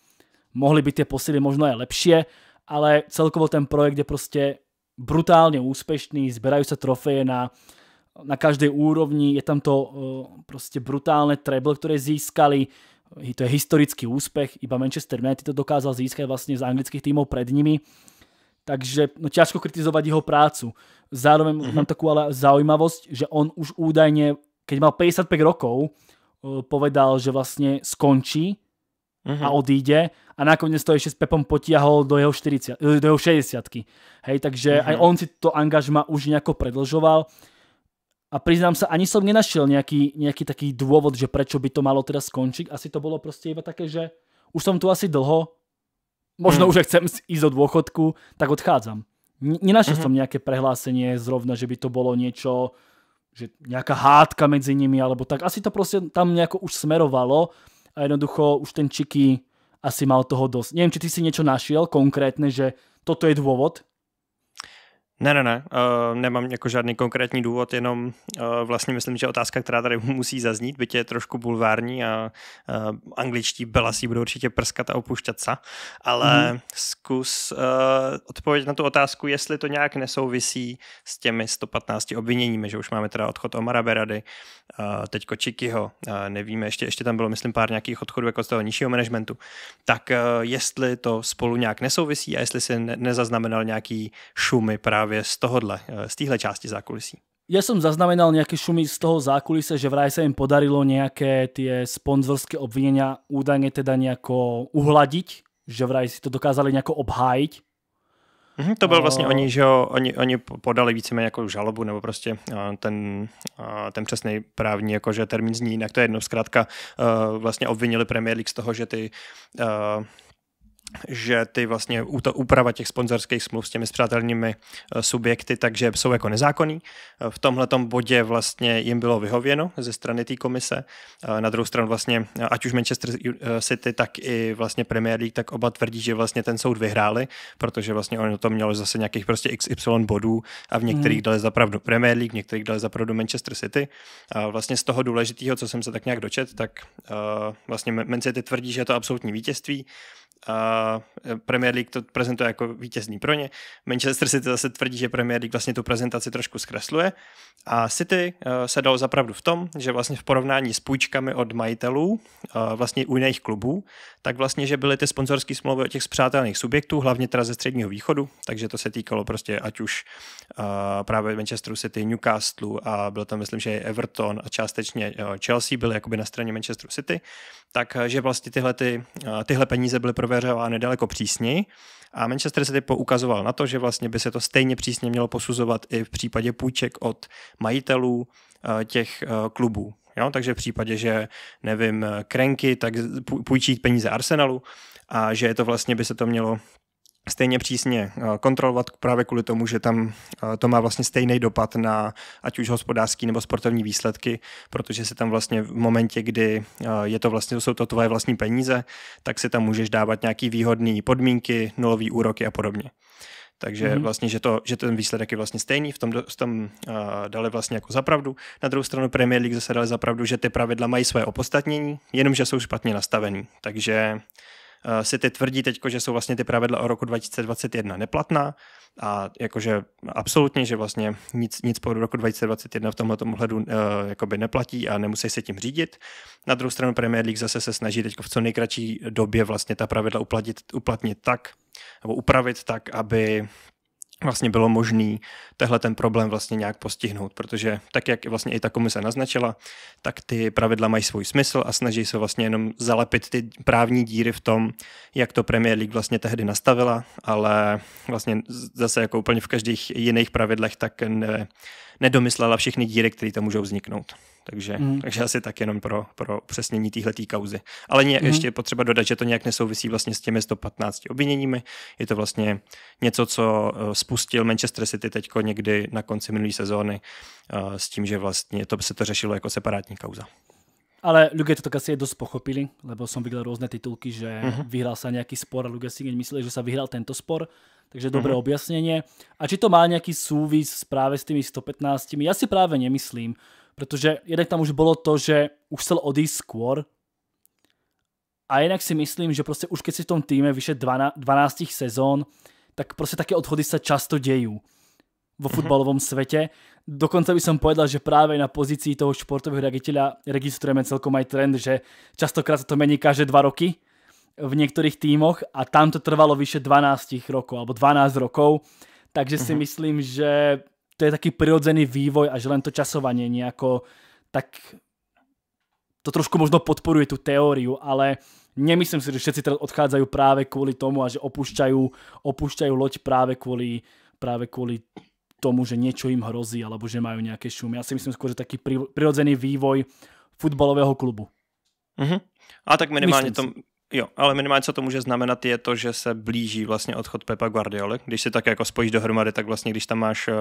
mohli by tie posily možno aj lepšie, ale celkovo ten projekt je proste brutálne úspešný, zberajú sa trofeje na na každej úrovni, je tam to proste eh, prostě brutálne treble, ktoré získali, to je historický úspech, iba Manchester United to dokázal získať vlastne z anglických týmov pred nimi, takže no, ťažko kritizovať jeho prácu. Zároveň mm-hmm. mám takú ale zaujímavosť, že on už údajne, keď mal 55 rokov, eh, povedal, že vlastne skončí mm-hmm. a odíde a nakoniec to ešte s Pepom potiahol do jeho, 40, eh, do jeho 60 Hej, takže mm-hmm. aj on si to angažma už nejako predlžoval. A priznám sa, ani som nenašiel nejaký, nejaký taký dôvod, že prečo by to malo teda skončiť. Asi to bolo proste iba také, že už som tu asi dlho, možno mm. už chcem ísť do dôchodku, tak odchádzam. Nenašiel mm-hmm. som nejaké prehlásenie zrovna, že by to bolo niečo, že nejaká hádka medzi nimi alebo tak. Asi to proste tam nejako už smerovalo a jednoducho už ten Čiky asi mal toho dosť. Neviem, či ty si niečo našiel konkrétne, že toto je dôvod, ne, ne, ne, uh, nemám jako žádný konkrétní důvod, jenom uh, vlastně myslím, že otázka, která tady musí zaznít, byť je trošku bulvární a uh, angličtí belasí budou určitě prskat a opušťat se, ale mm. zkus uh, odpovědět na tu otázku, jestli to nějak nesouvisí s těmi 115 obviněními, že už máme teda odchod Omara Berady, uh, teď Kočikyho, uh, nevíme, ještě, ještě tam bylo, myslím, pár nějakých odchodů jako z toho nižšího managementu, tak uh, jestli to spolu nějak nesouvisí a jestli si ne- nezaznamenal nějaký šumy právě právě z tohohle, eh, z téhle části zákulisí. Ja jsem zaznamenal nějaké šumy z toho zákulise, že vraj se jim podarilo nějaké ty sponzorské obvinění údajně teda nějako uhladit, že vraj si to dokázali nějako obhájit. Mm, to byl vlastně eh, oni, že oni, oni podali víceméně jako žalobu, nebo prostě eh, ten, ten přesný právní jako, že termín zní jinak, to je jedno. Zkrátka vlastně obvinili Premier League z toho, že ty že ty vlastně úprava těch sponzorských smluv s těmi zpřátelnými eh, subjekty, takže jsou jako nezákonný. Eh, v tomhle bodě vlastně jim bylo vyhověno ze strany té komise. Eh, na druhou stranu vlastně, ať už Manchester City, tak i vlastně Premier League, tak oba tvrdí, že vlastně ten soud vyhráli, protože vlastně oni to měli zase nějakých prostě XY bodů a v hmm. některých hmm. dali zapravdu Premier League, v některých dali zapravdu Manchester City. A vlastně z toho důležitého, co jsem se tak nějak dočet, tak vlastně Man City tvrdí, že je to absolutní vítězství, a e, Premier League to prezentuje jako vítězný pro ně. Manchester City zase tvrdí, že Premier League vlastně tu prezentaci trošku zkresluje a City e, se dal zapravdu v tom, že vlastně v porovnání s půjčkami od majitelů e, vlastně u jiných klubů, tak vlastně, že byly ty sponzorské smlouvy od těch zpřátelných subjektů, hlavně teda ze středního východu, takže to se týkalo prostě ať už Eh, právě Manchesteru City, Newcastle a byl tam, myslím, že Everton a částečně Chelsea byl jakoby na straně Manchesteru City, takže eh, vlastně tyhle, ty, eh, tyhle peníze byly prověřovány daleko přísněji a Manchester City poukazoval na to, že vlastně by se to stejně přísně mělo posuzovat i v případě půjček od majitelů těch klubů. Jo, takže v případě, že nevím, krenky, tak půjčí peníze Arsenalu a že je to vlastně by se to mělo stejně přísně eh, kontrolovat právě kvůli tomu, že tam eh, to má vlastně stejný dopad na ať už hospodářský nebo sportovní výsledky, protože se tam vlastně v momentě, kdy eh, je to vlastně, jsou to tvoje vlastní peníze, tak si tam můžeš dávat nějaký výhodné podmínky, nulový úroky a podobně. Takže mm-hmm. vlastně, že, to, že ten výsledek je vlastně stejný, v tom, v tom uh, dali vlastně jako zapravdu. Na druhou stranu Premier League zase dali zapravdu, že ty pravidla mají své opostatnění, jenomže jsou špatně nastavený. Takže uh, Eh, ty tvrdí teď, že jsou vlastně ty pravidla o roku 2021 neplatná a jakože absolutně, že vlastně nic, nic po roku 2021 v tomhle ohledu uh, eh, neplatí a nemusí se tím řídit. Na druhou stranu Premier League zase se snaží teď v co nejkratší době vlastně ta pravidla uplatit, uplatnit tak, nebo upravit tak, aby vlastně bylo možné tehle ten problém vlastně nějak postihnout, protože tak, jak vlastně i ta komise naznačila, tak ty pravidla mají svůj smysl a snaží se vlastně jenom zalepit ty právní díry v tom, jak to Premier League vlastně tehdy nastavila, ale vlastně zase jako úplně v každých jiných pravidlech, tak ne, nedomyslela všechny díry, které tam můžou vzniknout. Takže, mm. takže asi tak jenom pro, pro přesnění téhletý kauzy. Ale nějak, mm. ještě potřeba dodat, že to nějak nesouvisí vlastně s těmi 115 obviněními. Je to vlastně něco, co eh, spustil Manchester City teďko někdy na konci minulé sezóny eh, s tím, že vlastně to by se to řešilo jako separátní kauza. Ale ľudia to tak asi je dosť pochopili, lebo som videl rôzne titulky, že uh-huh. Mhm. vyhral sa nejaký spor a ľudia si mysleli, že sa vyhral tento spor takže dobré mm-hmm. objasnenie. A či to má nejaký súvis práve s tými 115, ja si práve nemyslím, protože jednak tam už bolo to, že už chcel odísť skôr, a jinak si myslím, že prostě už keď si v tom týme vyše 12, 12 sezón, tak prostě také odchody se často dějí vo mhm. futbalovom svete. Dokonce by som povedal, že právě na pozici toho športového riaditeľa registrujeme celkom aj trend, že častokrát sa to mení každé dva roky, v niektorých týmoch a tam to trvalo vyše 12 rokov, alebo 12 rokov, takže si mm-hmm. myslím, že to je taký prirodzený vývoj a že len to časovanie nejako tak to trošku možno podporuje tú teóriu, ale nemyslím si, že všetci teraz odchádzajú práve kvôli tomu a že opúšťajú, opúšťajú loď práve kvôli, práve kvôli tomu, že niečo im hrozí alebo že majú nejaké šumy. Ja si myslím skôr, že taký prirodzený vývoj futbalového klubu. Uh mhm. -huh. A tak minimálně myslím to, si. Jo, ale minimálně co to může znamenat je to, že se blíží vlastně odchod Pepa Guardiola. Když si tak jako spojíš dohromady, tak vlastně když tam máš eh,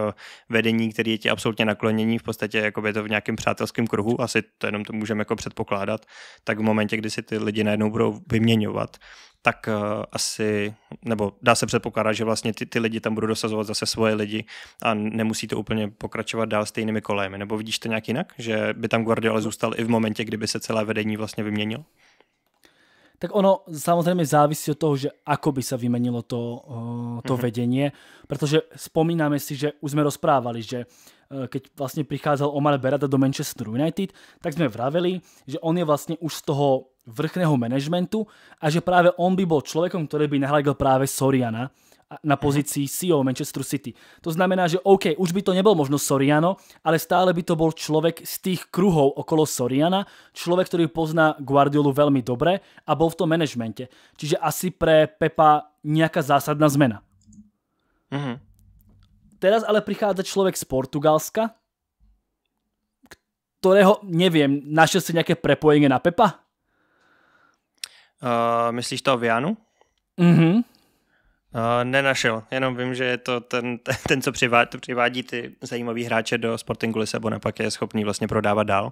vedení, který je ti absolutně naklonění, v podstatě jako by to v nějakém přátelském kruhu, asi to jenom to můžeme jako předpokládat, tak v momentě, kdy si ty lidi najednou budou vyměňovat, tak uh, asi, nebo dá se předpokládat, že vlastně ty, ty lidi tam budou dosazovat zase svoje lidi a nemusí to úplně pokračovat dál stejnými kolejmi. Nebo vidíš to nějak jinak, že by tam Guardiola zůstal i v momentě, kdyby se celé vedení vlastně vyměnilo? tak ono samozrejme závisí od toho, že ako by sa vymenilo to, eh, to mm-hmm. vedenie, pretože spomíname si, že už sme rozprávali, že eh, keď vlastne prichádzal Omar Berada do Manchester United, tak sme vraveli, že on je vlastne už z toho vrchného manažmentu a že práve on by bol človekom, ktorý by nahradil práve Soriana, na pozici CEO Manchester City. To znamená, že OK, už by to nebol možno Soriano, ale stále by to bol človek z tých kruhov okolo Soriana, človek, ktorý pozná Guardiolu veľmi dobre a bol v tom manažmente. Čiže asi pre Pepa nejaká zásadná zmena. mm Teraz ale prichádza človek z Portugalska, ktorého, neviem, našiel si nejaké prepojenie na Pepa? Uh, myslíš to Vianu? Mhm. Mm Uh, nenašel, jenom vím, že je to ten, ten co přivádí, to přivádí ty zajímavý hráče do Sportingu Lisabona, pak je schopný vlastně prodávat dál.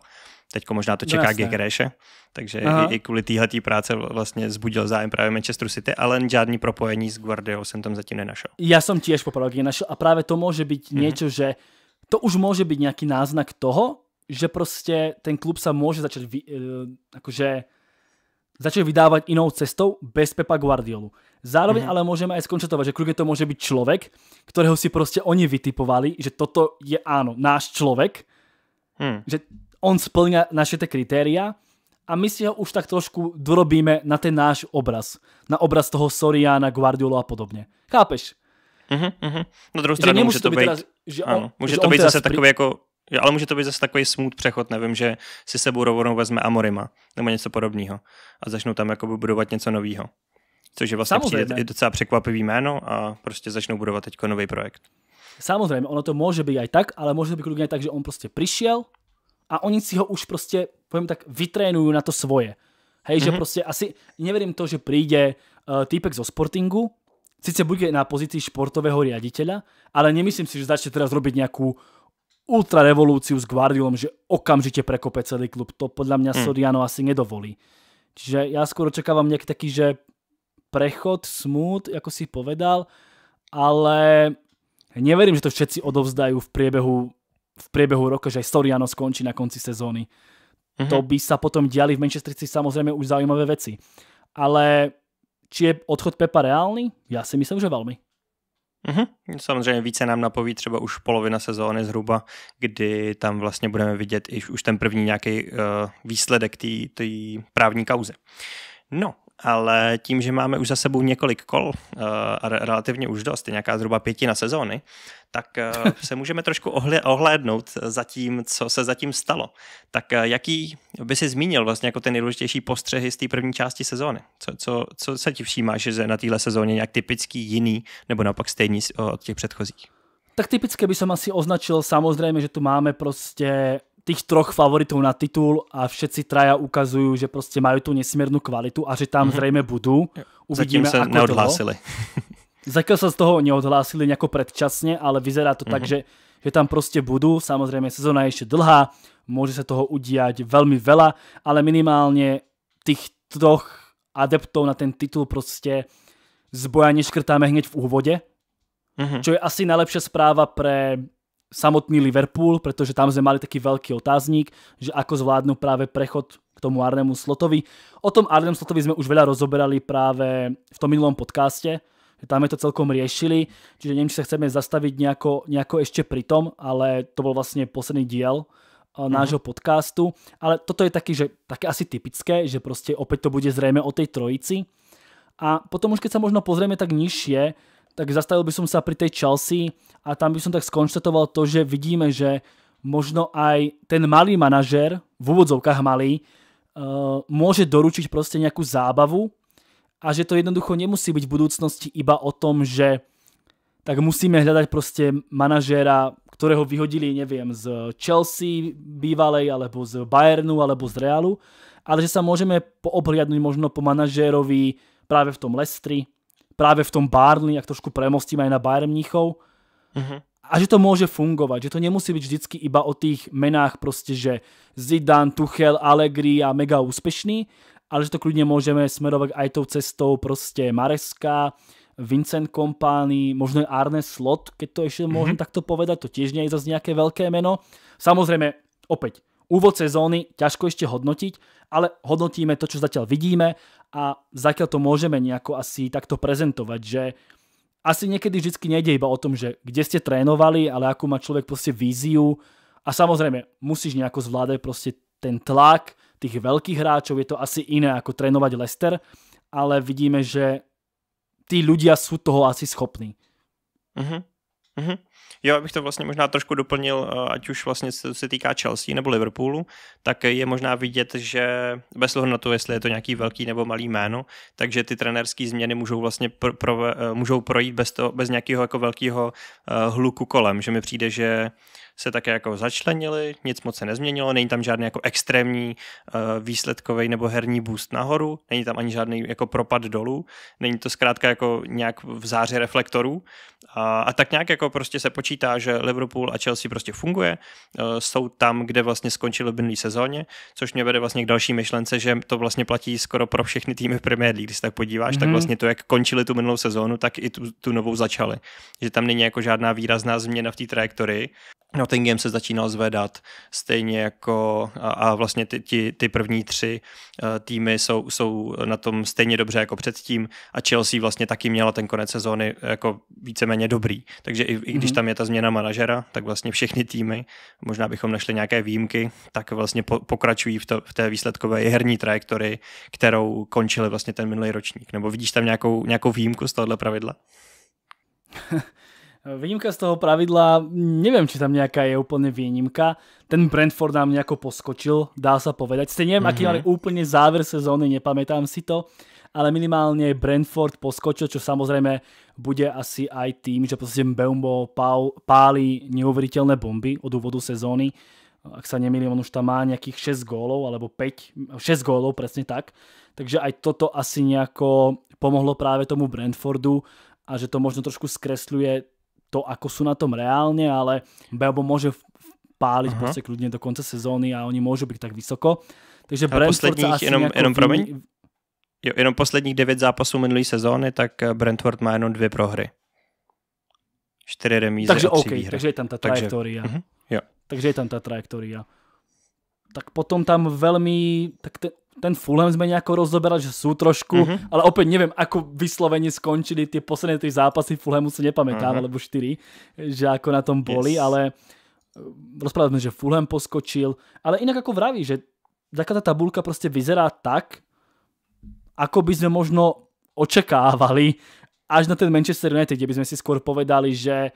Teď možná to no čeká no, takže Aha. i, i kvůli téhletý práce vlastně zbudil zájem právě Manchester City, ale žádný propojení s Guardiou jsem tam zatím nenašel. Já jsem tiež poprvé nenašel a právě to může být mm-hmm. něco, že to už může být nějaký náznak toho, že prostě ten klub se může začít, vy, eh, akože začali vydávať inou cestou bez Pepa Guardiolu. Zároveň mm -hmm. ale môžeme aj skončatovať, že Kruge to môže byť človek, ktorého si prostě oni vytipovali, že toto je áno, náš človek, mm. že on splňa naše tie kritéria a my si ho už tak trošku dorobíme na ten náš obraz. Na obraz toho Soriana, Guardiolu a podobně. Chápeš? Mm-hmm. Na druhou stranu že může to být, být že on, ano, může že to být zase takový jako Jo, ale může to být zase takový smut přechod, nevím, že si sebou rovnou vezme Amorima nebo něco podobného a začnou tam jakoby budovat něco nového. Což je vlastně přijde, je docela překvapivý jméno a prostě začnou budovat teď nový projekt. Samozřejmě, ono to může být aj tak, ale může to být klidně tak, že on prostě přišel a oni si ho už prostě, povím tak, vytrénují na to svoje. Hej, mm-hmm. že mhm. prostě asi, nevím, to, že přijde uh, týpek zo Sportingu, sice bude na pozici športového riaditeľa, ale nemyslím si, že začne teraz robiť nějakou ultra revolúciu s Guardiolom, že okamžite prekope celý klub. To podľa mňa hm. Soriano mm. asi nedovolí. Čiže ja skôr očakávam nejaký taký, že prechod, smut, ako si povedal, ale neverím, že to všetci odovzdajú v priebehu, v priebehu roka, že aj Soriano skončí na konci sezóny. Mm-hmm. To by sa potom diali v Manchester City samozrejme už zaujímavé veci. Ale či je odchod Pepa reálny? Ja si myslím, že veľmi. Mm-hmm. Samozřejmě více nám napoví třeba už polovina sezóny zhruba, kdy tam vlastně budeme vidět i už ten první nějaký uh, výsledek té právní kauze. No, ale tím, že máme už za sebou několik kol eh, a relativně už dost, nějaká zhruba pětina sezóny, tak eh, se můžeme trošku ohlédnout za tím, co se zatím stalo. Tak eh, jaký by si zmínil vlastně jako ty nejdůležitější postřehy z té první části sezóny? Co, co, co se ti všímáš, že na téhle sezóně nějak typický, jiný nebo naopak stejný od těch předchozích? Tak typické by som asi označil samozrejme, že tu máme proste tých troch favoritů na titul a všetci traja ukazují, že prostě mají tu nesmírnou kvalitu a že tam mhm. zřejmě budou. Uvidíme, Zatím se jako neodhlásili. Zatím se z toho neodhlásili nějak předčasně, ale vyzerá to tak, mhm. že, že tam prostě budou. Samozřejmě sezóna je ještě dlhá, může se toho udíjat velmi veľa, ale minimálně tých troch adeptů na ten titul prostě z boja neškrtáme hned v úvode, mm -hmm. čo je asi najlepšia správa pre samotný Liverpool, protože tam sme mali taký veľký otáznik, že ako zvládnu práve prechod k tomu Arnemu Slotovi. O tom Arnemu Slotovi sme už veľa rozoberali práve v tom minulom podcaste, že tam je to celkom riešili, čiže neviem, či sa chceme zastaviť nejako, nejako ešte pri tom, ale to bol vlastne posledný diel eh, nášho mm -hmm. podcastu, ale toto je taky, že, také asi typické, že prostě opět to bude zrejme o tej trojici. A potom už keď sa možno pozrieme tak nižšie, tak zastavil by som sa pri tej Chelsea a tam by som tak skonštatoval to, že vidíme, že možno aj ten malý manažer, v úvodzovkách malý, uh, môže doručiť proste nejakú zábavu a že to jednoducho nemusí byť v budúcnosti iba o tom, že tak musíme hľadať proste manažéra, ktorého vyhodili, neviem, z Chelsea bývalej, alebo z Bayernu, alebo z Realu, ale že sa môžeme poobliadnúť možno po manažérovi práve v tom Lestri, práve v tom Barnley, ak trošku premostím aj na Bayern Mníchov. Uh-huh. Mhm. A že to môže fungovať, že to nemusí byť vždycky iba o tých menách proste, že Zidane, Tuchel, Allegri a mega úspešný, ale že to kľudne môžeme smerovať aj tou cestou proste Mareska, Vincent Kompány, možno Arne Slot, keď to ešte mm-hmm. môžem takto povedať, to tiež nie je zase nejaké veľké meno. Samozrejme, opäť, úvod sezóny ťažko ešte hodnotiť, ale hodnotíme to, čo zatiaľ vidíme a zatiaľ to môžeme nejako asi takto prezentovať, že asi niekedy vždycky nejde iba o tom, že kde ste trénovali, ale akú má človek proste víziu a samozrejme musíš nejako zvládať proste ten tlak tých veľkých hráčov, je to asi iné ako trénovať Lester, ale vidíme, že tí ľudia sú toho asi schopní. Uh-huh. Uh-huh. Jo, abych to vlastně možná trošku doplnil, eh, ať už vlastně se, se týká Chelsea nebo Liverpoolu, tak je možná vidět, že bez ohledu na to, jestli je to nějaký velký nebo malý jméno, takže ty trenerské změny můžou vlastně pro, pro, eh, můžou projít bez, to bez nějakého jako velkého eh, hluku kolem, že mi přijde, že se také jako začlenili, nic moc se nezměnilo, není tam žádný jako extrémní uh, eh, výsledkový nebo herní boost nahoru, není tam ani žádný jako propad dolů, není to zkrátka jako nějak v záři reflektorů a, a tak nějak jako prostě se počítá, že Liverpool a Chelsea prostě funguje, uh, jsou tam, kde vlastně skončili v minulý sezóně, což mě vede vlastně k další myšlence, že to vlastně platí skoro pro všechny týmy v Premier League, když se tak podíváš, mm-hmm. tak mhm. vlastně to, jak končili tu minulou sezónu, tak i tu, tu novou začali. Že tam není jako žádná výrazná změna v té trajektorii Nottingham se začínal zvedat, stejně jako a, a vlastně ty, ty, ty první tři eh, týmy jsou, jsou na tom stejně dobře jako předtím a Chelsea vlastně taky měla ten konec sezóny jako víceméně dobrý. Takže i, i když mhm. tam je ta změna manažera, tak vlastně všechny týmy, možná bychom našli nějaké výjimky, tak vlastně po, pokračují v, to, v té výsledkové herní trajektorii, kterou končili vlastně ten minulý ročník. Nebo vidíš tam nějakou, nějakou výjimku z tohohle pravidla? Výnimka z toho pravidla, neviem, či tam nejaká je úplne výnimka. Ten Brentford nám nejako poskočil, dá sa povedať. Ste neviem, mm -hmm. aký mali mhm. úplne záver sezóny, nepamätám si to, ale minimálne Brentford poskočil, čo samozrejme bude asi aj tým, že proste Beumbo pálí neuveriteľné bomby od úvodu sezóny. Ak sa nemýlim, on už tam má nejakých 6 gólov, alebo 5, 6 gólov, presne tak. Takže aj toto asi nejako pomohlo práve tomu Brentfordu a že to možno trošku skresľuje to, ako sú na tom reálne, ale Bebo môže páliť uh prostě kľudne do konce sezóny a oni môžu být tak vysoko. Takže a Brentford posledních, asi jenom, jenom, promiň, jo, jenom posledních devět zápasů minulé sezóny, tak eh, Brentford má jenom dvě prohry. Čtyři remízy takže a tři okay, výhry. Takže je tam ta trajektoria. Takže, mhm, uh-huh, jo. takže je tam ta trajektoria. Tak potom tam velmi, tak ten ten Fulham sme nejako rozoberali, že sú trošku, mm-hmm. ale opäť neviem, ako vyslovene skončili tie posledné tri zápasy Fulhamu sa nepamätám, mm-hmm. alebo štyri, že ako na tom boli, yes. ale eh, rozprávali že Fulham poskočil, ale inak ako vraví, že taká tá tabulka proste vyzerá tak, ako by sme možno očekávali až na ten Manchester United, kde by sme si skôr povedali, že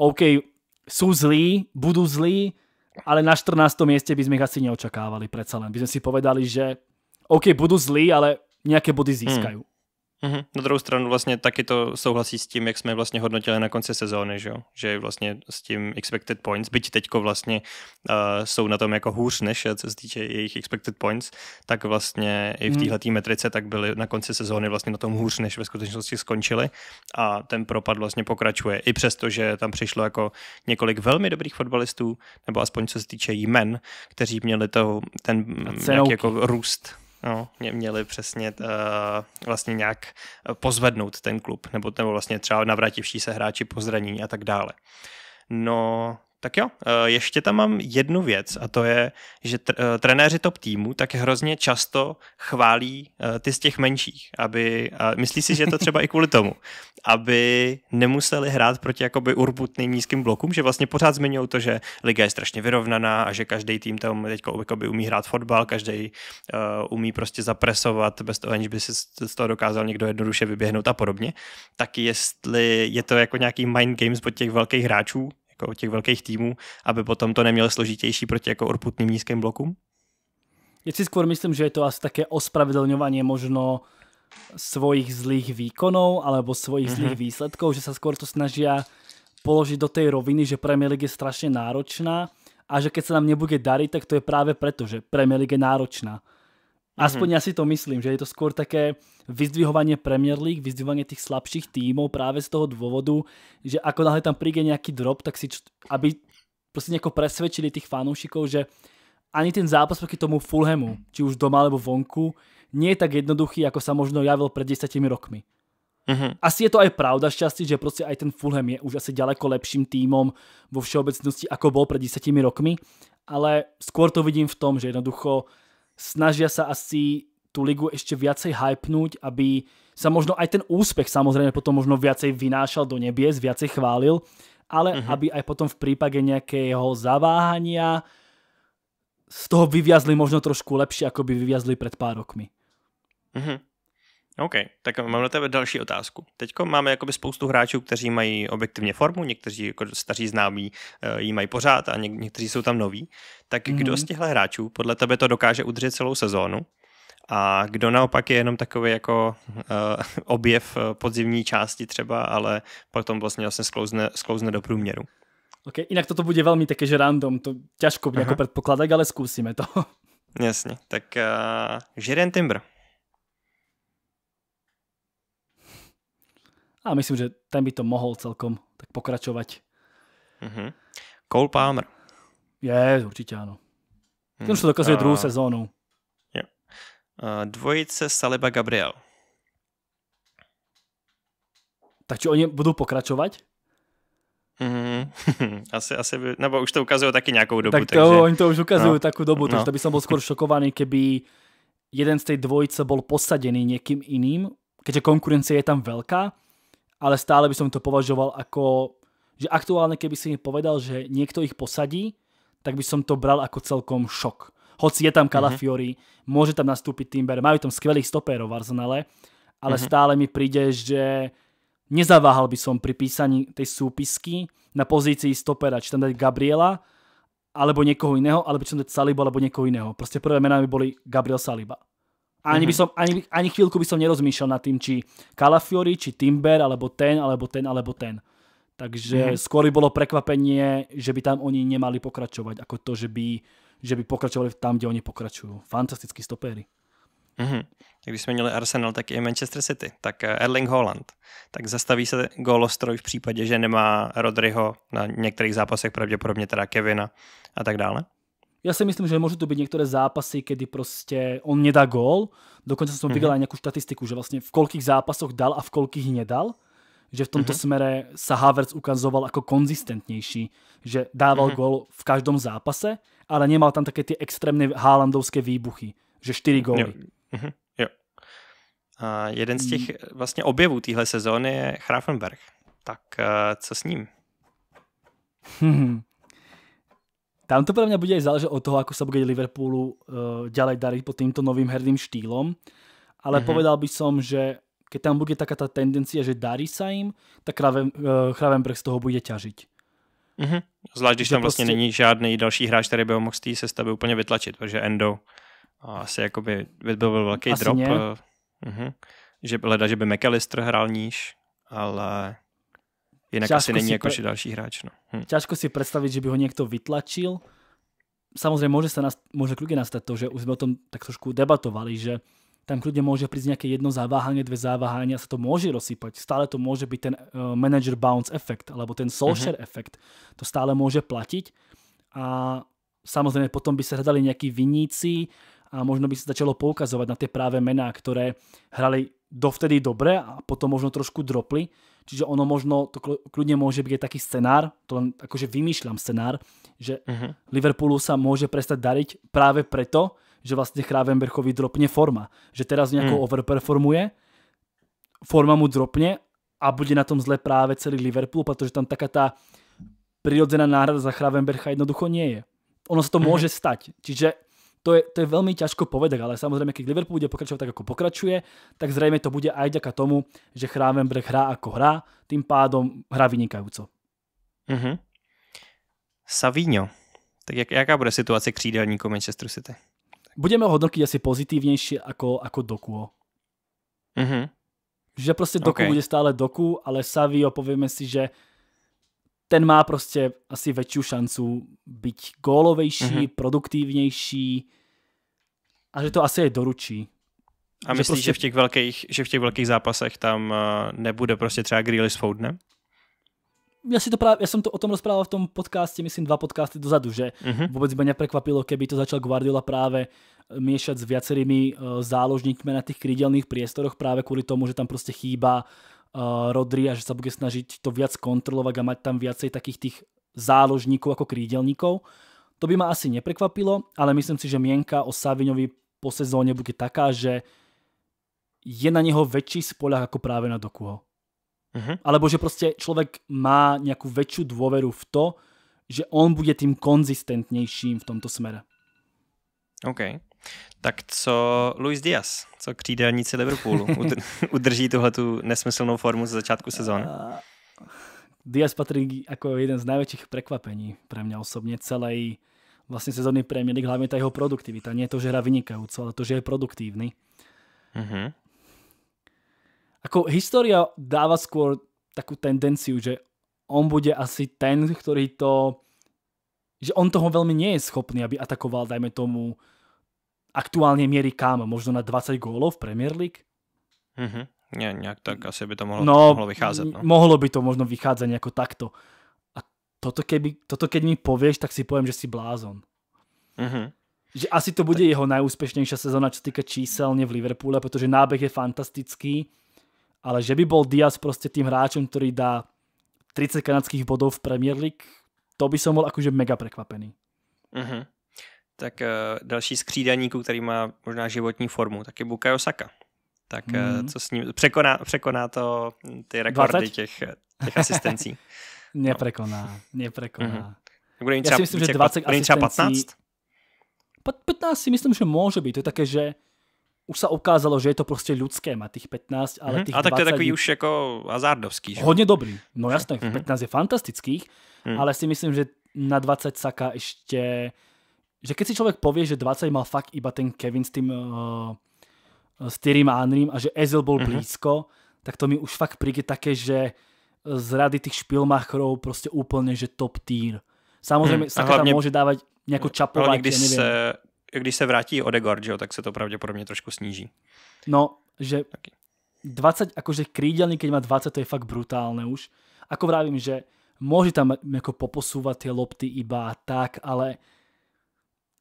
OK, sú zlí, budú zlí, ale na 14. mieste by sme ich asi neočakávali predsa len. By sme si povedali, že OK, budú zlí, ale nejaké body hm. získajú. Mm. Mm-hmm. Na druhou stranu vlastně taky to souhlasí s tím, jak jsme vlastně hodnotili na konci sezóny, že, že vlastně s tím expected points, byť teďko vlastně uh, jsou na tom jako hůř než co se týče jejich expected points, tak vlastně i v mhm. téhle metrice tak byli na konci sezóny vlastně na tom hůř než ve skutečnosti skončili a ten propad vlastně pokračuje. I přesto, že tam přišlo jako několik velmi dobrých fotbalistů, nebo aspoň co se týče jmen, kteří měli to, ten jako růst No, mě, měli přesně uh, vlastně nějak eh, pozvednout ten klub, nebo, nebo vlastně třeba navrativší se hráči po zranění a tak dále. No, tak jo, e, ještě tam mám jednu věc a to je, že tr- e, trenéři top týmu tak hrozně často chválí e, ty z těch menších, aby, a myslí si, že je to třeba i kvůli tomu, aby nemuseli hrát proti jakoby urbutným nízkým blokům, že vlastně pořád zmiňují to, že liga je strašně vyrovnaná a že každý tým tam teď umí hrát fotbal, každý uh, umí prostě zapresovat bez toho, aniž by si z toho dokázal někdo jednoduše vyběhnout a podobně. Tak jestli je to jako nějaký mind games od těch velkých hráčů, jako těch velkých týmů, aby potom to nemělo složitější proti jako urputným nízkým blokům? Já si skôr myslím, že je to asi také ospravedlňování možno svojich zlých výkonů, alebo svojich mm-hmm. zlých výsledků, že se skôr to snaží položit do té roviny, že Premier League je strašně náročná a že keď se nám nebude dariť, tak to je právě proto, že Premier League je náročná. Mhm. Aspoň mm-hmm. ja si to myslím, že je to skôr také vyzdvihování Premier League, vyzdvihování těch slabších týmů právě z toho důvodu, že ako náhle tam príde nějaký drop, tak si, aby prostě někoho presvedčili tých fanoušiků, že ani ten zápas proti tomu Fulhamu, či už doma alebo vonku, nie je tak jednoduchý, jako sa možno javil před 10 rokmi. Mm-hmm. Asi je to aj pravda šťastí, že prostě aj ten Fulham je už asi daleko lepším týmom vo všeobecnosti, ako bol před 10 rokmi, ale skôr to vidím v tom, že jednoducho snažia sa asi tú ligu ešte viacej hypnúť, aby sa možno aj ten úspech samozrejme potom možno viacej vynášal do nebies, viacej chválil, ale uh-huh. aby aj potom v prípade nejakého zaváhania z toho vyviazli možno trošku lepšie, ako by vyviazli pred pár rokmi. Uh-huh. OK, tak mám na tebe další otázku. Teď máme jakoby spoustu hráčů, kteří mají objektivně formu, někteří jako staří známí eh, ji mají pořád a něk- někteří jsou tam noví. Tak mm-hmm. kdo mhm. z těchto hráčů podle tebe to dokáže udržet celou sezónu? A kdo naopak je jenom takový jako uh, objev eh, podzimní části třeba, ale potom vlastně vlastně sklouzne, sklouzne do průměru? OK, jinak toto bude velmi také, že random, to těžko jako předpokladat, ale zkusíme to. Jasně, tak uh, Žiren Timber. a myslím, že ten by to mohl celkom tak pokračovať. Mm-hmm. Cole Palmer. Je, určitě ano. Ten už hmm. to dokazuje uh, druhou sezónu. Uh, dvojice Saliba Gabriel. Takže oni budou pokračovat? Mm-hmm. asi, asi by, nebo už to ukazují taky nějakou dobu. Tak to, takže... oni to už ukazují no. takovou dobu, takže no. by som byl skoro šokovaný, keby jeden z tej dvojice bol posadený někým iným, keďže konkurence je tam velká ale stále by som to považoval ako, že aktuálne keby si mi povedal, že niekto ich posadí, tak by som to bral ako celkom šok. Hoci je tam Calafiori, mhm. uh -huh. môže tam nastúpiť Timber, majú tam skvelých stopérov v Arsenale, ale uh mhm. -huh. stále mi príde, že nezaváhal by som pri písaní tej súpisky na pozícii stopera, či tam dať Gabriela, alebo niekoho iného, alebo či tam dať Saliba, alebo niekoho iného. Proste prvé mená by boli Gabriel Saliba ani, by mhm. som, ani, ani chvíľku by som nerozmýšľal nad tým, či Calafiori, či Timber, alebo ten, alebo ten, alebo ten. Takže mm-hmm. skôr by bolo prekvapenie, že by tam oni nemali pokračovať, ako to, že by, že by pokračovali tam, kde oni pokračujú. Fantastický stopéry. Mm-hmm. Když jsme měli Arsenal, tak i Manchester City, tak eh, Erling Holland. Tak zastaví se golostroj v případě, že nemá Rodryho na některých zápasech, pravděpodobně teda Kevina a tak dále ja si myslím, že môžu to byť niektoré zápasy, kedy proste on nedá gól. Dokonca som mm-hmm. videl aj nejakú štatistiku, že vlastne v koľkých zápasoch dal a v koľkých nedal. Že v tomto mm-hmm. smere sa Havertz ukazoval ako konzistentnejší, že dával mm-hmm. gól v každom zápase, ale nemal tam také tie extrémne hálandovské výbuchy, že 4 góly. Mm-hmm. Jo. A jeden z těch mm. vlastně objevů téhle sezóny je Grafenberg. Tak eh, co s ním? Tam to pre mňa bude aj záležať od toho, ako sa bude Liverpoolu uh, ďalej dariť pod týmto novým herným štýlom. Ale mm-hmm. povedal by som, že keď tam bude taká tá tendencia, že darí sa im, tak Kraven, uh, eh, z toho bude ťažiť. Mm-hmm. Zvlášť, když že tam vlastně prostě... není žádný další hráč, který by ho mohl z té sestavy úplně vytlačit, protože Endo eh, asi jakoby by byl velký asi drop. Uh, mm-hmm. Že leda, že by McAllister hrál níž, ale Jinak asi není jakože pre... další hráč. No. Hm. Ťažko si predstaviť, že by ho niekto vytlačil. Samozrejme, môže, sa nast- môže kľudne nastať to, že už sme o tom tak trošku debatovali, že tam kľudne môže prísť nejaké jedno zaváhanie, dve a sa to môže rozsypať. Stále to môže byť ten uh, manager bounce efekt, alebo ten Solskjaer uh-huh. Mhm. efekt. To stále môže platiť. A samozrejme potom by sa hľadali nejakí viníci a možno by sa začalo poukazovať na tie práve mená, ktoré hrali dovtedy dobre a potom možno trošku dropli Čiže ono možno, to kľudne môže byť taký scenár, to len akože vymýšľam scenár, že uh-huh. Liverpoolu sa môže prestať dariť práve preto, že vlastne Chravenberchovi dropne forma. Že teraz nejako uh-huh. overperformuje, forma mu dropne a bude na tom zle práve celý Liverpool, pretože tam taká tá prirodzená náhrada za Chravenbercha jednoducho nie je. Ono sa to uh-huh. môže stať. Čiže to je, to je veľmi ťažko povedať, ale samozrejme, keď Liverpool bude pokračovať tak, ako pokračuje, tak zrejme to bude aj ďaka tomu, že Chrávenbrech hrá ako hrá, tým pádom hrá vynikajúco. Mm -hmm. Savíňo, Tak jak, jaká bude situace křídelníkov Manchester City? Budeme ho hodnotiť asi pozitivnější jako, jako doku. Mm -hmm. Že prostě Doku okay. bude stále Doku, ale Savio povieme si, že ten má prostě asi větší šancu být gólovější, mm-hmm. produktivnější a že to asi je doručí. A myslíš, že, prostě... že, v těch velkých, že v těch velkých zápasech tam eh, nebude prostě třeba s Foudnem? já, si to právě, já jsem to o tom rozprával v tom podcastě, myslím dva podcasty dozadu, že mm-hmm. vůbec by mě překvapilo, keby to začal Guardiola právě eh, měšat s viacerými eh, záložníkmi na těch krydelných priestoroch právě kvůli tomu, že tam prostě chýba Eh, Rodri a že sa bude snažiť to viac kontrolovať a mať tam viacej takých tých záložníkov ako krídelníkov. To by ma asi neprekvapilo, ale myslím si, že mienka o Saviňovi po sezóne bude taká, že je na neho väčší spoľah ako práve na Dokuho. Uh-huh. Alebo že prostě človek má nějakou väčšiu dôveru v to, že on bude tým konzistentnejším v tomto smere. OK. Tak co Luis Diaz, co křídelníci Liverpoolu? Udrží tuhle tu nesmyslnou formu ze začátku sezóny? Eh, Diaz patrí jako jeden z největších překvapení pro mě osobně celej vlastně sezóny Premier League, hlavne tá jeho produktivita. Není to, že hra vynikající, ale to, že je produktivní. Mm-hmm. Ako história dáva skôr takú tendenciu, že on bude asi ten, ktorý to... Že on toho veľmi nie je schopný, aby atakoval, dajme tomu, aktuálne mierí kam? Možno na 20 gólov v Premier League? Mm-hmm. Nie, nejak tak mm. asi by to mohlo, no, mohlo vycházať. No. Mohlo by to možno vychádzať nejako takto. A toto, keby, toto keď mi povieš, tak si poviem, že si blázon. Mm-hmm. Že asi to bude tak. jeho najúspešnejšia sezóna, čo týka číselne v Liverpoole, pretože nábeh je fantastický, ale že by bol Diaz proste tým hráčom, ktorý dá 30 kanadských bodov v Premier League, to by som bol akože mega prekvapený. Mm-hmm tak eh, další z který má možná životní formu, tak je Bukayo Saka. Tak hmm. co s ním, překoná, překoná to hm, ty rekordy těch, eh, těch asistencí. neprekoná, no. neprekoná. Mm-hmm. třeba, Já si myslím, že 20 bude třeba 15? 15 si myslím, že může být. To je také, že už sa ukázalo, že je to prostě ľudské má těch 15, ale mhm. těch hmm A tak to je takový už jako hazardovský. Že? Hodně dobrý. No jasné, mm-hmm. 15 je fantastických, mm. ale si myslím, že na 20 Saka ještě že keď si človek povie, že 20 mal fakt iba ten Kevin s tým uh, s Tyrim a Anrim a že Ezil bol mm-hmm. blízko, tak to mi už fakt príde také, že z rady tých špilmachrov prostě úplně, že top tier. Samozřejmě hmm, Saka může dávat nějakou čapování, no, když, se, když se vrátí Odegaard, jo, tak se to pravděpodobně trošku sníží. No, že 20, jakože krídelný, keď má 20, to je fakt brutálne už. Ako vravím, že může tam jako poposúvať ty lopty iba tak, ale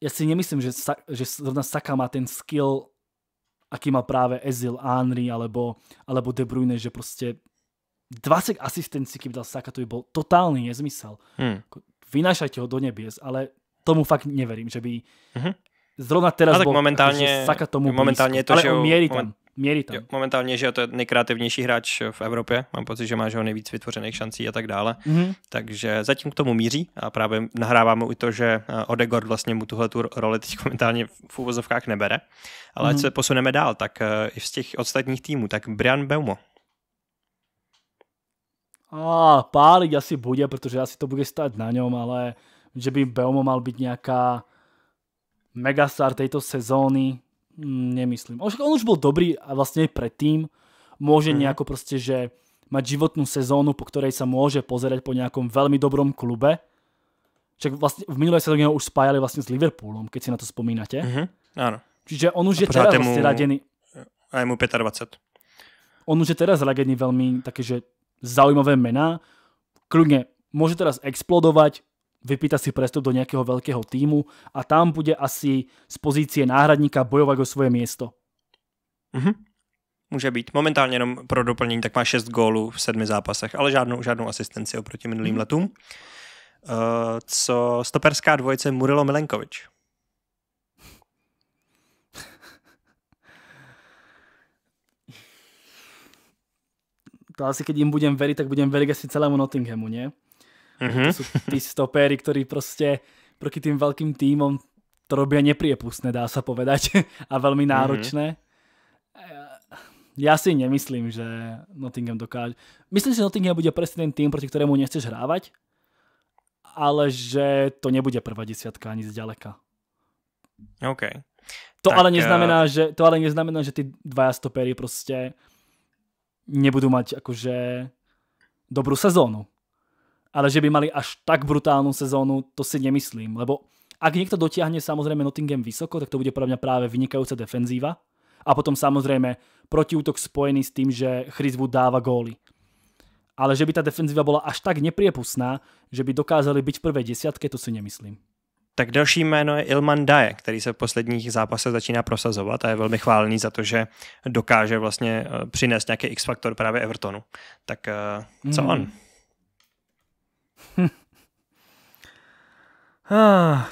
ja si nemyslím, že, sa, že zrovna Saka má ten skill, aký má práve Ezil, Anri alebo, alebo De Bruyne, že proste 20 asistencií, keby dal Saka, to by bol totálny nezmysel. Hmm. Jako vynášajte ho do nebies, ale tomu fakt neverím, že by uh-huh. zrovna teraz a no tak bol momentálne, akože Saka tomu momentálne blízko, je to, ale že on mierí moment, tam měli tam. Jo, momentálně, že to je nejkreativnější hráč v Evropě, mám pocit, že má že ho nejvíc vytvořených šancí a tak dále. Mm-hmm. Takže zatím k tomu míří a právě nahráváme i to, že eh, Odegord vlastně mu tuhle tu roli teď momentálně v úvozovkách nebere. Ale mm-hmm. ať mhm. se posuneme dál, tak eh, i z těch ostatních týmů, tak Brian Beumo. A pálit asi bude, protože asi to bude stát na něm. ale že by Beumo mal být nějaká megastar tejto sezóny, Nemyslím. On už bol dobrý a vlastne aj predtým. Môže mm. nejako proste, že mať životnú sezónu, po ktorej sa môže pozerať po nejakom veľmi dobrom klube. Čak vlastne v minulé sezóne ho už spájali vlastne s Liverpoolom, keď si na to spomínate. Mm-hmm. Áno. Čiže on už a je teraz mu, vlastne radený. A je mu 25. On už je teraz radený veľmi také, že zaujímavé mená. Kľudne môže teraz explodovať, vypýta si prestup do nejakého veľkého týmu a tam bude asi z pozície náhradníka bojovať o svoje miesto. Mhm. Může být. Momentálně jenom pro doplnění, tak má 6 gólů v sedmi zápasech, ale žádnou, žádnou asistenci oproti minulým mm. letům. Uh, co stoperská dvojice Murilo Milenkovič? to asi keď im budem veriť, tak budem veriť asi celému Nottinghamu, nie? Mm-hmm. To sú tí stopéry, ktorí proste proti tým veľkým týmom to robia nepriepustné, dá sa povedať, a veľmi mm-hmm. náročné. Mm-hmm. Ja si nemyslím, že Nottingham dokáže. Myslím, že Nottingham bude presne ten tým, proti ktorému nechceš hrávať, ale že to nebude prvá desiatka ani zďaleka. OK. To tak, ale neznamená, eh, že, to ale neznamená, že ty dvaja stopery prostě nebudú mať akože dobrú sezónu ale že by mali až tak brutálnu sezónu, to si nemyslím, lebo ak niekto dotiahne samozrejme Nottingham vysoko, tak to bude podľa mňa práve vynikajúca defenzíva a potom samozrejme protiútok spojený s tým, že Chris Wood dáva góly. Ale že by ta defenzíva byla až tak nepriepustná, že by dokázali být v prvé desiatke, to si nemyslím. Tak další jméno je Ilman Daje, který se v posledních zápasech začíná prosazovat a je velmi chválený za to, že dokáže vlastně eh, přinést nějaký X-faktor právě Evertonu. Tak eh, co mm. on? ah.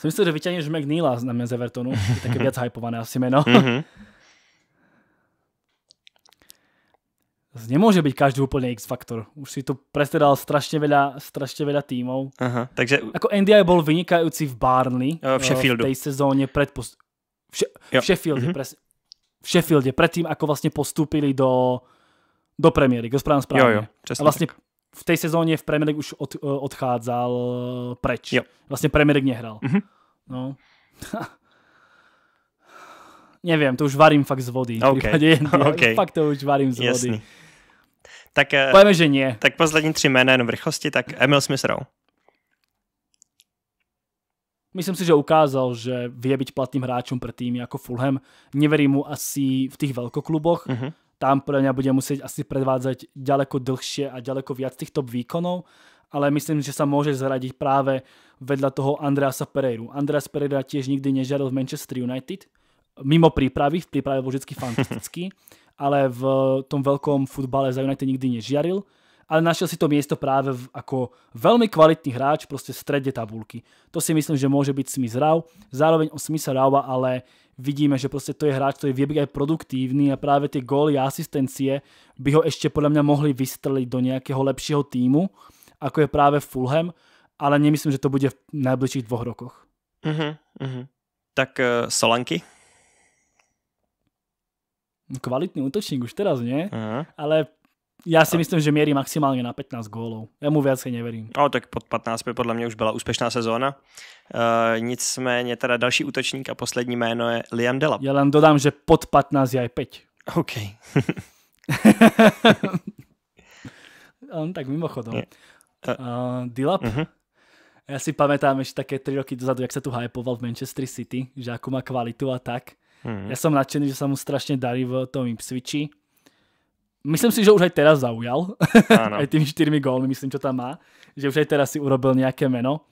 Som myslel, že vyťahneš McNeila znamená z Evertonu. Je také viac hypované asi meno. Mm-hmm. Nemôže byť každý úplne X-faktor. Už si to prestredal strašne veľa, strašně veľa tímov. Aha, takže... Ako NDI bol vynikajúci v Barnley. Eh, eh, v Sheffieldu. V tej sezóne pred... Post... V, She... v Sheffieldu mm-hmm. presne. V Sheffielde, predtým ako vlastne postúpili do do Premier League, správně správně. Jo, jo, přesně a vlastně tak. v té sezóně v Premier League už od, eh, odcházel eh, preč. Jo. Vlastně Premier League nehrál. Mm-hmm. No. Nevím, to už varím fakt z vody. Okay. Jen, okay. Fakt to už varím z vody. Jasný. vody. Tak, eh, Pojďme, že nie. Tak poslední tři jména jenom v rychlosti, tak Emil Smith Rowe. Myslím si, že ukázal, že vie byť platným hráčom pre tým ako Fulham. Neverím mu asi v tých veľkokluboch, uh mhm tam podľa mňa bude musieť asi predvádzať ďaleko dlhšie a ďaleko viac tých top výkonov, ale myslím, že sa môže zradiť práve vedľa toho Andreasa Pereira. Andreas Pereira tiež nikdy nežiadal v Manchester United, mimo prípravy, v príprave bol vždy fantastický, ale v tom veľkom futbale za United nikdy nežiaril, ale našiel si to miesto práve jako ako veľmi kvalitný hráč proste v strede tabulky. To si myslím, že môže byť Smith Rau, zároveň o Smith Raua, ale uh, vidíme, že proste to je hráč, ktorý vie byť aj produktívny a práve tie góly a asistencie by ho ešte podľa mňa mohli vystreliť do nejakého lepšieho týmu, ako je práve Fulham, ale nemyslím, že to bude v najbližších dvoch rokoch. Uh -huh, uh -huh. Tak uh, Solanky? No, kvalitný útočník už teraz, nie? Uh -huh. Ale já si myslím, že měří maximálně na 15 gólů. Já mu viacej neverím. No, tak pod 15 by podle mě už byla úspěšná sezóna. E, nicméně teda další útočník a poslední jméno je Liam Dela. Já len dodám, že pod 15 je 5. OK. On tak mimochodom. Uh, eh, Dilap, uh-huh. Mhm. já si pamätám ještě také tři roky dozadu, jak se tu hypoval v Manchester City, že jakou má kvalitu a tak. Uh-huh. Já jsem nadšený, že se mu strašně darí v tom Ipswichi Myslím si, že už aj teraz zaujal. Ano. aj tými štyrmi gólmi, myslím, čo tam má. Že už aj teraz si urobil nejaké meno.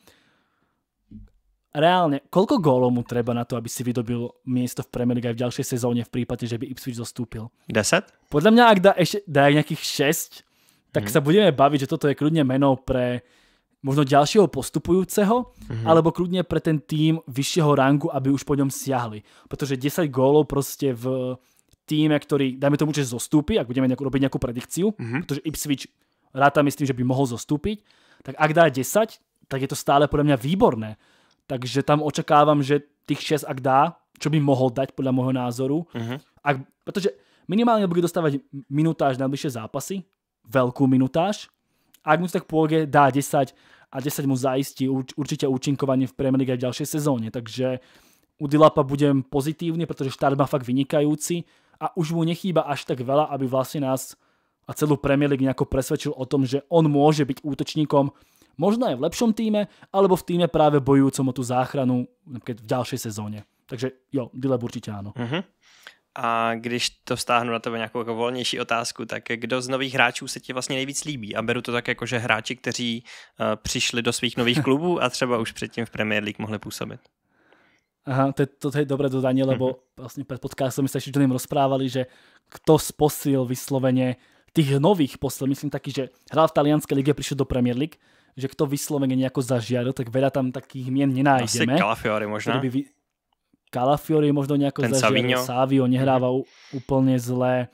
Reálne, koľko gólov mu treba na to, aby si vydobil miesto v Premier League aj v ďalšej sezóne v prípade, že by Ipswich zostúpil? 10? Podľa mňa, ak dá, ešte, dá aj nejakých 6, tak hmm. sa budeme baviť, že toto je kľudne meno pre možno ďalšieho postupujúceho, mm-hmm. alebo kľudne pre ten tým vyššieho rangu, aby už po ňom siahli. Protože 10 gólov prostě v tíme, ktorý, dajme tomu, že zostúpi, ak budeme nejakú, robiť nejakú predikciu, mm-hmm. pretože Ipswich ráta mi s tým, že by mohol zostúpiť, tak ak dá 10, tak je to stále podľa mňa výborné. Takže tam očakávam, že tých 6, ak dá, čo by mohol dať podľa môjho názoru, mm-hmm. ak, pretože minimálne bude dostávať minutáž na najbližšie zápasy, veľkú minutáž, a ak mu to tak pôjde, dá 10 a 10 mu zaistí určite účinkovanie v Premier League aj v ďalšej sezóne. Takže u Dilapa budem pozitívny, pretože štart má fakt vynikajúci a už mu nechýba až tak veľa, aby vlastne nás a celú Premier League nejako presvedčil o tom, že on môže byť útočníkom možno aj v lepšom týme, alebo v týme práve bojujúcom o tú záchranu napríklad v ďalšej sezóne. Takže jo, Dileb určite áno. Uh-huh. A když to stáhnu na tebe nějakou jako volnější otázku, tak kdo z nových hráčů se ti vlastně nejvíc líbí? A beru to tak jako, že hráči, kteří uh, přišli do svých nových klubů a třeba už předtím v Premier League mohli působit. Aha, to je, to, to je dobré dodanie, lebo mm-hmm. vlastne pred podcastom sme sa ešte Johnným rozprávali, že kto sposil vyslovene tých nových posil, myslím taký, že hral v talianskej lige, prišiel do Premier League, že kto vyslovene nejako zažiaril, tak veľa tam takých mien nenájdeme. Asi Calafiori možná. By vy... Calafiori možno nejako Ten zažiaril, Savinho. Savio nehráva mm-hmm. úplne zlé.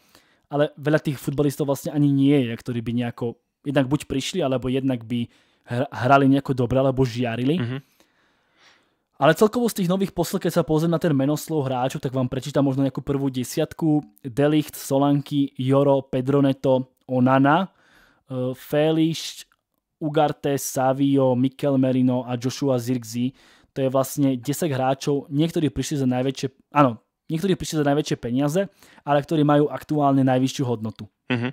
ale veľa tých futbalistov vlastne ani nie je, ktorí by nejako jednak buď prišli, alebo jednak by hrali nejako dobre, alebo žiarili. Mm-hmm ale celkovo z tých nových posl, keď sa pozriem na ten menoslov hráčov, tak vám prečítam možno nejakú prvú desiatku. Delicht, Solanky, Joro, Pedroneto, Onana, e, Feliš, Ugarte, Savio, Mikel Merino a Joshua Zirgzi. To je vlastne 10 hráčov, niektorí prišli za najväčšie, áno, niektorí prišli za najväčšie peniaze, ale ktorí majú aktuálne najvyššiu hodnotu. Uh-huh.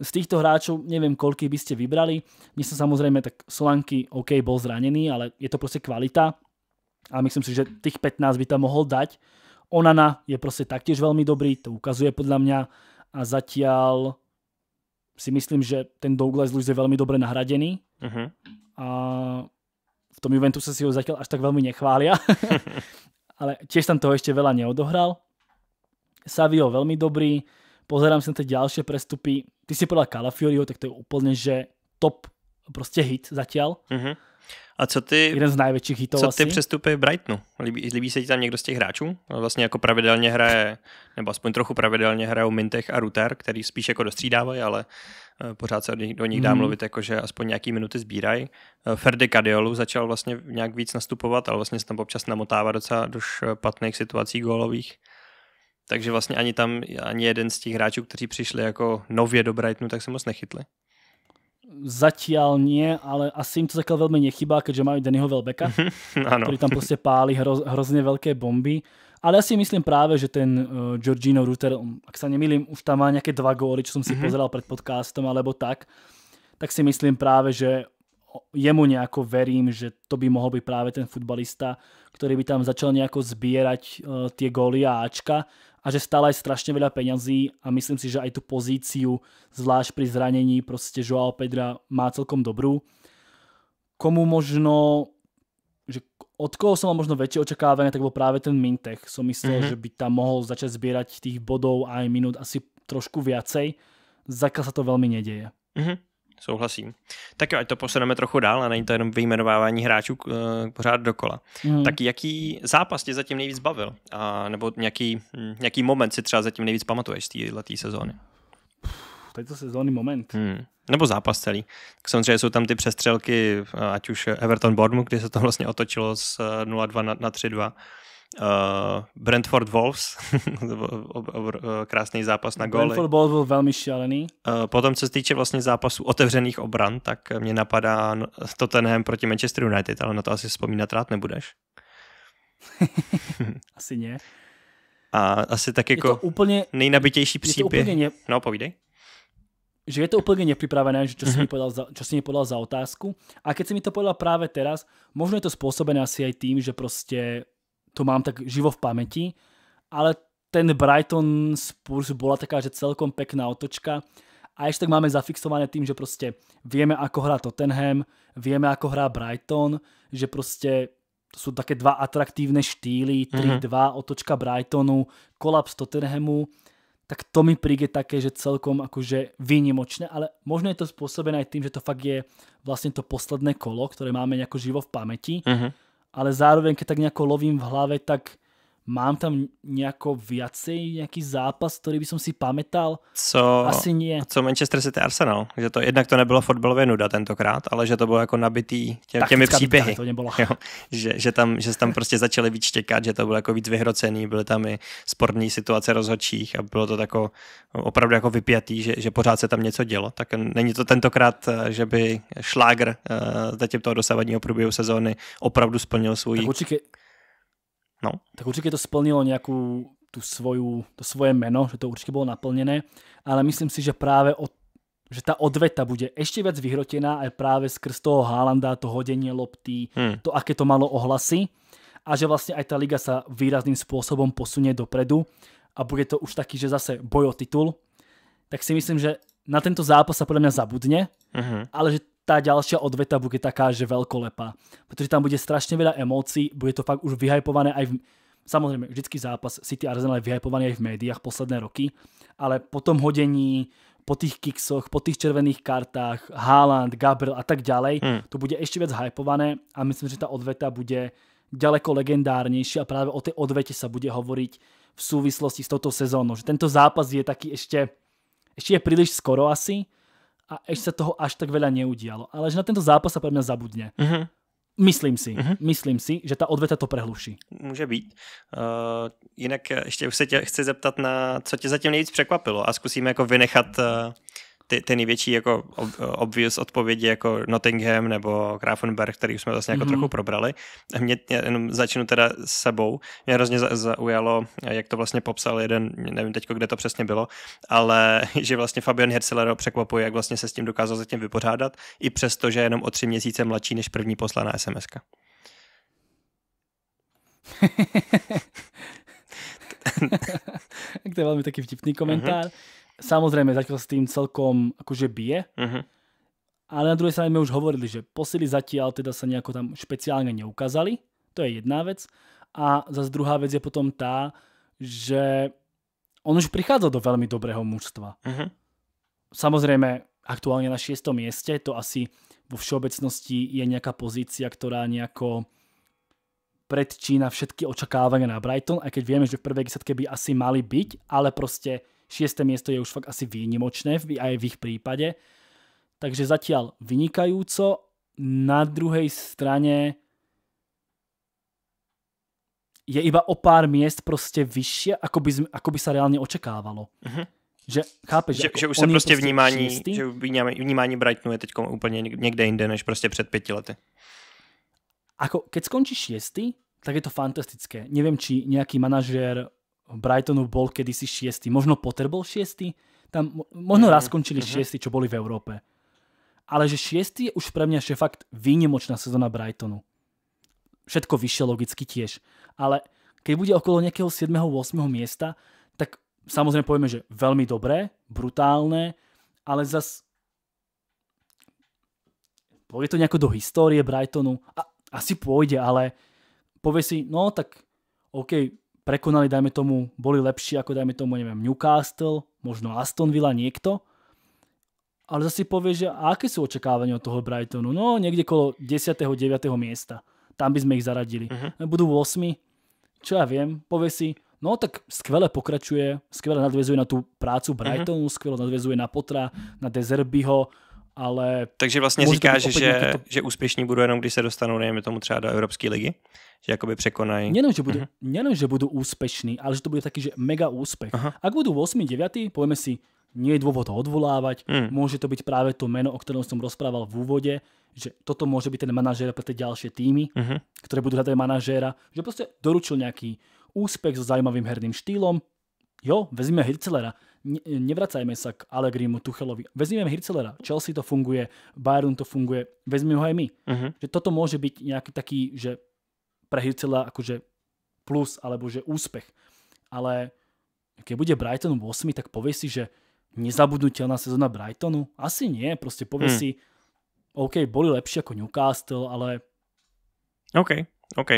Z týchto hráčov neviem, koľkých by ste vybrali. Mne som samozrejme tak Solanky, OK, bol zranený, ale je to proste kvalita a myslím si, že tých 15 by tam mohol dať. Onana je proste taktiež veľmi dobrý, to ukazuje podľa mňa a zatiaľ si myslím, že ten Douglas Luiz je veľmi dobre nahradený uh-huh. a v tom Juventuse si ho zatiaľ až tak veľmi nechvália, ale tiež tam toho ešte veľa neodohral. Savio veľmi dobrý, pozerám si na tie ďalšie prestupy. Ty si podľa Calafioriho, tak to je úplne, že top proste hit zatiaľ. Uh-huh. A co ty, jeden z největších hitů co ty přestupy Brightonu? Líbí, líbí, se ti tam někdo z těch hráčů? Vlastně jako pravidelně hraje, nebo aspoň trochu pravidelně hrajou Mintech a Ruter, který spíš jako dostřídávají, ale eh, pořád se do nich dá hmm. mluvit, jako že aspoň nějaký minuty sbírají. Eh, Ferdy Kadiolu začal vlastně nějak víc nastupovat, ale vlastně se tam občas namotává docela do špatných situací gólových. Takže vlastně ani tam, ani jeden z těch hráčů, kteří přišli jako nově do Brightonu, tak se moc nechytli. Zatiaľ nie, ale asi im to zatiaľ veľmi nechybá, keďže majú Dannyho Velbeka, mhm, ktorý tam proste páli hro, hrozne veľké bomby. Ale ja si myslím práve, že ten uh, Giorgino Ruter, ak sa nemýlim, už tam má nejaké dva góly, čo som si mm-hmm. pozeral pred podcastom alebo tak, tak si myslím práve, že jemu nejako verím, že to by mohol byť práve ten futbalista, ktorý by tam začal nejako zbierať uh, eh, tie góly a Ačka a že stále je strašne veľa peňazí a myslím si, že aj tú pozíciu, zvlášť pri zranení, proste Joao Pedra má celkom dobrú. Komu možno, že od koho som mal možno väčšie očakávania, tak bol práve ten Mintech. Som myslel, mm-hmm. že by tam mohol začať zbierať tých bodov aj minút asi trošku viacej. Zaka sa to veľmi nedieje. Mm-hmm souhlasím. Tak jo, ať to posuneme trochu dál a není to jenom vyjmenovávání hráčů uh, pořád dokola. Hmm. Tak jaký zápas tě zatím nejvíc bavil? A, nebo nějaký, hm, nějaký moment si třeba zatím nejvíc pamatuješ z této sezóny? to sezóny moment. Hmm. Nebo zápas celý. Tak samozřejmě jsou tam ty přestřelky, eh, ať už Everton Bournemouth, kdy se to vlastně otočilo z 0-2 eh, na, na 3-2. Uh, Brentford Wolves, eh, krásný zápas na góly. Brentford Wolves byl velmi šílený. Uh, potom, co se týče vlastně zápasů otevřených obran, tak mě napadá Tottenham proti Manchester United, ale na to asi vzpomínat rád nebudeš. asi ne. A asi tak jako je to jako úplně, nejnabitější příběh. Ne... No, povídej. Že je to úplně nepripravené, že čo si, mi mhm. podal za, čo si mi podal za otázku. A keď si mi to podal právě teraz, možno je to spôsobené asi aj tým, že prostě to mám tak živo v paměti, ale ten Brighton Spurs byla taká, že celkom pekná otočka a ještě tak máme zafixované tým, že prostě víme, ako hrá Tottenham, víme, ako hrá Brighton, že prostě to jsou také dva atraktívne štýly, 3-2, mm-hmm. otočka Brightonu, kolaps Tottenhamu, tak to mi príde také, že celkom akože výnimočné, ale možno je to spôsobené aj tým, že to fakt je vlastne to posledné kolo, ktoré máme nejako živo v pamäti. Mm-hmm ale zároveň, keď tak nejako lovím v hlave, tak mám tam nejako viacej nějaký zápas, který by som si pamätal? Co, Asi nie. Co Manchester City Arsenal, že to jednak to nebylo fotbalové nuda tentokrát, ale že to bylo jako nabitý tě, těmi příběhy. To nebylo. Jo, že, že, tam, že tam prostě začali víc štěkat, že to bylo jako víc vyhrocený, byly tam i sporné situace rozhodčích a bylo to tako opravdu jako vypjatý, že, že pořád se tam něco dělo. Tak není to tentokrát, eh, že by šlágr zatím eh, toho dosavadního průběhu sezóny opravdu splnil svůj... Tak určitě No. Tak určitě to splnilo nějakou tu svoju, to svoje meno, že to určitě bylo naplněné, ale myslím si, že právě od že ta odveta bude ešte viac vyhrotená aj práve skrz toho Haalanda, to hodenie lopty, hmm. to, aké to malo ohlasy a že vlastne aj tá liga sa výrazným spôsobom posunie dopredu a bude to už taký, že zase boj o titul, tak si myslím, že na tento zápas sa podľa mňa zabudne, uh-huh. ale že tá ďalšia odveta bude taká, že veľkolepá. Pretože tam bude strašne veľa emócií, bude to fakt už vyhajpované aj v... Samozrejme, vždycky zápas City Arsenal je vyhajpovaný aj v médiách posledné roky, ale po tom hodení, po tých kiksoch, po tých červených kartách, Haaland, Gabriel a tak ďalej, hmm. to bude ešte viac hypované a myslím, že tá odveta bude ďaleko legendárnejšia a práve o tej odvete sa bude hovoriť v súvislosti s touto sezónou. Že tento zápas je taký ešte, ešte je príliš skoro asi, a ešte sa toho až tak veľa neudialo. Ale že na tento zápas sa pre mňa zabudne. Uh-huh. Myslím si, uh-huh. myslím si, že ta odveta to prehluší. Může být. Uh, jinak ještě se tě chci zeptat na, co tě zatím nejvíc překvapilo a zkusíme jako vynechat uh, ty, ty největší jako ob, obvious odpovědi jako Nottingham nebo Grafenberg, který už jsme vlastně jako mm-hmm. trochu probrali. Mě, jenom začnu teda sebou. Mě hrozně zaujalo, jak to vlastně popsal jeden, nevím teď, kde to přesně bylo, ale že vlastně Fabian Herceler překvapuje, jak vlastně se s tím dokázal zatím vypořádat, i přesto, že je jenom o tři měsíce mladší než první poslaná SMS. to je velmi taky vtipný komentář. Uh-huh. Samozrejme, zatiaľ s tým celkom akože bije, uh-huh. ale na druhej strane sme už hovorili, že posily zatiaľ teda sa nejako tam špeciálne neukázali, to je jedna vec. A zase druhá vec je potom tá, že on už prichádza do veľmi dobrého mužstva. Uh-huh. Mhm. Samozrejme, aktuálne na šiestom mieste, to asi vo všeobecnosti je nejaká pozícia, ktorá nejako predčína všetky očakávania na Brighton, aj keď vieme, že v prvej desatke by asi mali byť, ale proste Šiesté miesto je už fakt asi výnimočné aj v ich prípade. Takže zatiaľ vynikajúco. Na druhej strane je iba o pár miest prostě vyššie, ako by, ako by sa reálne očekávalo. Uh-huh. Mhm. Že, chápeš, že, že už se prostě vnímání, že vnímání Brightonu je teď úplně někde jinde, než prostě před pěti lety. Ako, keď skončí šiestý, tak je to fantastické. Neviem, či nejaký manažér Brightonu bol kedysi šiestý, možno Potter bol šiestý, tam možno mhm. raz skončili mm-hmm. šiesti, čo boli v Európe. Ale že šiestý je už pre mňa že fakt výnimočná sezóna Brightonu. Všetko vyššie logicky tiež. Ale keď bude okolo nejakého 7. 8. miesta, tak samozrejme povieme, že veľmi dobré, brutálne, ale zas pôjde to nejako do histórie Brightonu. A, asi pôjde, ale povie si, no tak OK, prekonali, dajme tomu, boli lepší ako, dajme tomu, neviem, Newcastle, možno Aston Villa, niekto. Ale zase povie, že a aké sú očakávania od toho Brightonu? No, niekde kolo 10. 9. miesta. Tam by sme ich zaradili. Uh-huh. Budú 8. Čo ja viem, povie si, no tak skvele pokračuje, skvele nadvezuje na tú prácu mhm. Brightonu, uh-huh. skvele nadvezuje na Potra, na Dezerbyho, ale... Takže vlastně říkáš, že, jako to... že úspěšní budou jenom, když se dostanou, nejme tomu třeba do Evropské ligy? Že jakoby překonají... Nenom, že budú, uh-huh. Mhm. nenom, že ale že to bude taky, že mega úspěch. A Ak budu 8. 9., povieme si, nie je dôvod ho odvolávať, mm. může to být právě to meno, o kterém jsem rozprával v úvode, že toto může být ten manažer pro ty další týmy, uh-huh. které budou hledat manažéra, že prostě doručil úspěch s so zajímavým herným štýlom, jo, vezmeme Hircelera, nevracajme sa k Allegrimu, Tuchelovi. Vezmeme Hircelera, Chelsea to funguje, Bayern to funguje, vezmeme ho aj my. Uh-huh. Že toto môže byť nejaký taký, že pre Hircela akože plus, alebo že úspech. Ale keď bude Brighton 8, tak povie si, že nezabudnutelná sezóna Brightonu? Asi nie, proste povie hmm. si, OK, boli lepší ako Newcastle, ale... OK, OK.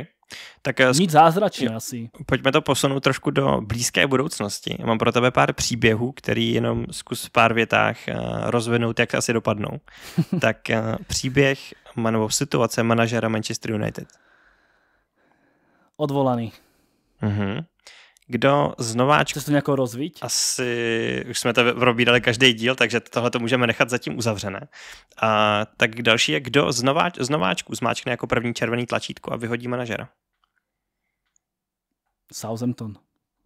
Tak Nic eh, zázračně asi. Pojďme to posunout trošku do blízké budoucnosti. Mám pro tebe pár příběhů, který jenom zkus v pár větách eh, rozvinout, jak asi dopadnou. tak eh, příběh nebo situace manažera Manchester United. Odvolaný. Mhm kdo z nováčků... To nějakou rozvíť? Asi už jsme to probírali každý díl, takže tohle to můžeme nechat zatím uzavřené. A, tak další je, kdo z, nováč, z nováčků zmáčkne jako první červený tlačítko a vyhodí manažera. Southampton.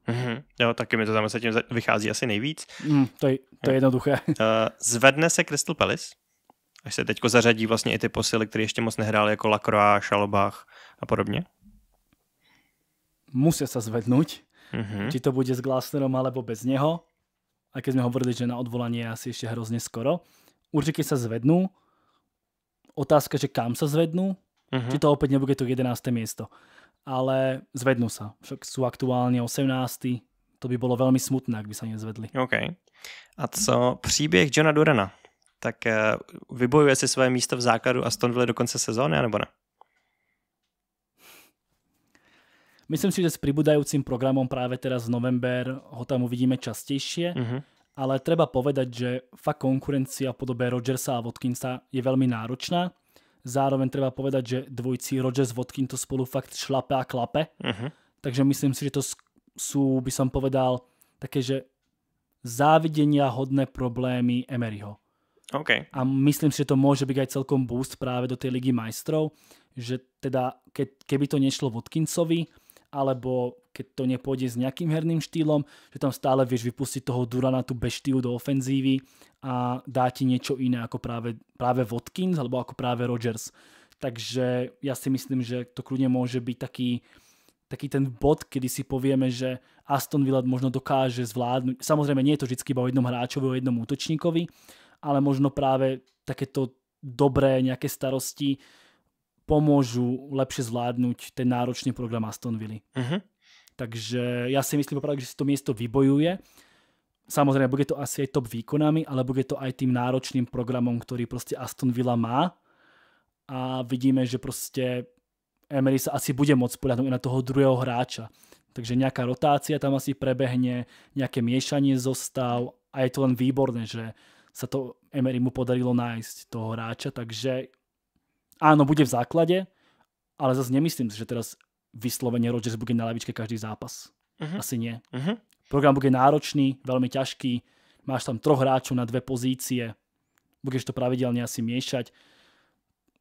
Mm-hmm. Jo, taky mi to tam zatím vychází asi nejvíc. Mm, to, je, to je jednoduché. Eh, zvedne se Crystal Palace, až se teďko zařadí vlastně i ty posily, které ještě moc nehrály, jako Lacroix, Šalobách a podobně. Musí se zvednout mm-hmm. či to bude s Glasnerom alebo bez neho, a keď sme hovorili, že na odvolanie je asi ešte hrozne skoro, určite sa zvednú. Otázka, že kam sa zvednú, mm-hmm. či to opäť nebude to 11. miesto. Ale zvednú sa, však sú aktuálne 18. To by bolo veľmi smutné, ak by sa nezvedli. OK. A co příběh Johna Durana? Tak eh, vybojuje si své místo v základu a Stonville do konce sezóny, nebo ne? Myslím si, že s pribúdajúcim programom práve teraz november ho tam uvidíme častejšie, mm-hmm. ale treba povedať, že fakt konkurencia v podobe Rodgersa a Watkinsa je veľmi náročná. Zároveň treba povedať, že dvojci Rodgers Watkins to spolu fakt šlape a klape. Mm -hmm. Takže myslím si, že to sú, by som povedal, také, že závidenia hodné problémy Emeryho. Okay. A myslím si, že to môže byť aj celkom boost práve do tej ligy majstrov, že teda ke, keby to nešlo Watkinsovi, alebo keď to nepôjde s nejakým herným štýlom, že tam stále vieš vypustiť toho Durana tú beštiu do ofenzívy a dá ti niečo iné ako práve, práve Watkins alebo ako práve Rogers, Takže ja si myslím, že to kľudne môže byť taký, taký ten bod, kedy si povieme, že Aston Villa možno dokáže zvládnuť, samozrejme nie je to vždy iba o jednom hráčovi, o jednom útočníkovi, ale možno práve takéto dobré nejaké starosti pomôžu lepšie zvládnuť ten náročný program Aston Villa. Uh-huh. Takže já si myslím že si to město vybojuje. Samozřejmě bude to asi aj top výkonami, ale bude to aj tým náročným programom, který prostě Aston Villa má. A vidíme, že prostě Emery se asi bude moc spoliadnúť na toho druhého hráča. Takže nějaká rotácia tam asi prebehne, nějaké miešanie zostav a je to len výborné, že sa to Emery mu podarilo nájsť toho hráča, takže áno, bude v základe, ale zase nemyslím si, že teraz vyslovene Rodgers bude na lavičke každý zápas. Uh-huh. Asi nie. Uh-huh. Program bude náročný, veľmi ťažký, máš tam troch hráčov na dve pozície, budeš to pravidelne asi miešať.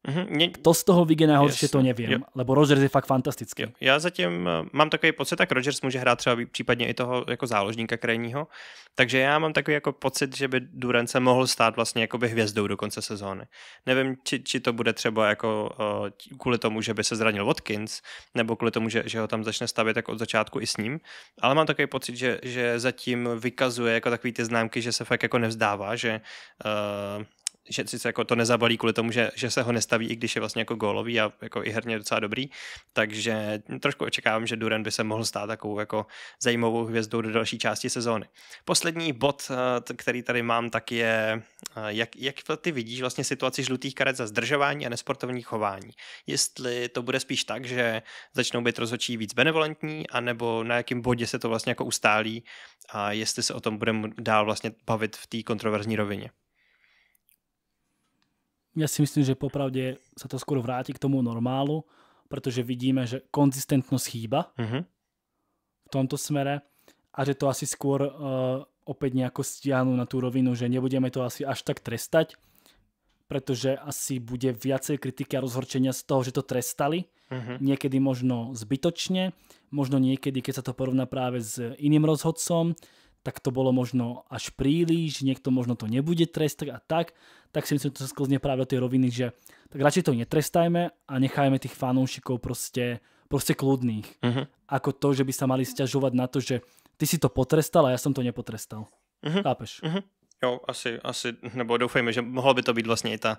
Mm-hmm. To z toho vyjde najhoršie, to nevím, jo. lebo Rogers je fakt fantastický. Jo. Já zatím eh, mám takový pocit, tak Rogers může hrát třeba případně i toho jako záložníka krajního, takže já mám takový jako pocit, že by Durant se mohl stát vlastně jakoby hvězdou do konce sezóny. Nevím, či, či to bude třeba jako eh, kvůli tomu, že by se zranil Watkins, nebo kvůli tomu, že, že ho tam začne stavět jako od začátku i s ním, ale mám takový pocit, že, že zatím vykazuje jako takový ty známky, že se fakt jako nevzdává, že uh, že sice jako to nezabalí kvůli tomu, že, že se ho nestaví, i když je vlastně jako gólový a jako i herně docela dobrý, takže trošku očekávám, že Duren by se mohl stát takovou jako zajímavou hvězdou do další části sezóny. Poslední bod, eh, který tady mám, tak je, eh, jak, jak ty vidíš vlastně situaci žlutých karet za zdržování a nesportovní chování. Jestli to bude spíš tak, že začnou být rozhodčí víc benevolentní, anebo na jakém bodě se to vlastně jako ustálí a jestli se o tom budeme dál vlastně bavit v té kontroverzní rovině ja si myslím, že popravde sa to skoro vráti k tomu normálu, protože vidíme, že konzistentnosť chýba uh-huh. v tomto smere a že to asi skôr uh, eh, opäť nejako stiahnu na tú rovinu, že nebudeme to asi až tak trestať, pretože asi bude viacej kritiky a rozhorčenia z toho, že to trestali. Uh-huh. Niekedy možno zbytočne, možno niekedy, keď sa to porovná práve s iným rozhodcom, tak to bolo možno až príliš, niekto možno to nebude trestať a tak tak si myslím, že to sklzne právě do té roviny, že tak radšej to netrestajme a nechajme tých fanoušiků prostě, prostě kludných. Uh-huh. Ako to, že by sa mali sťažovat na to, že ty si to potrestal a já jsem to nepotrestal. Uh-huh. Chápeš? Uh-huh. Jo, asi, asi, nebo doufejme, že mohla by to být vlastně i ta uh,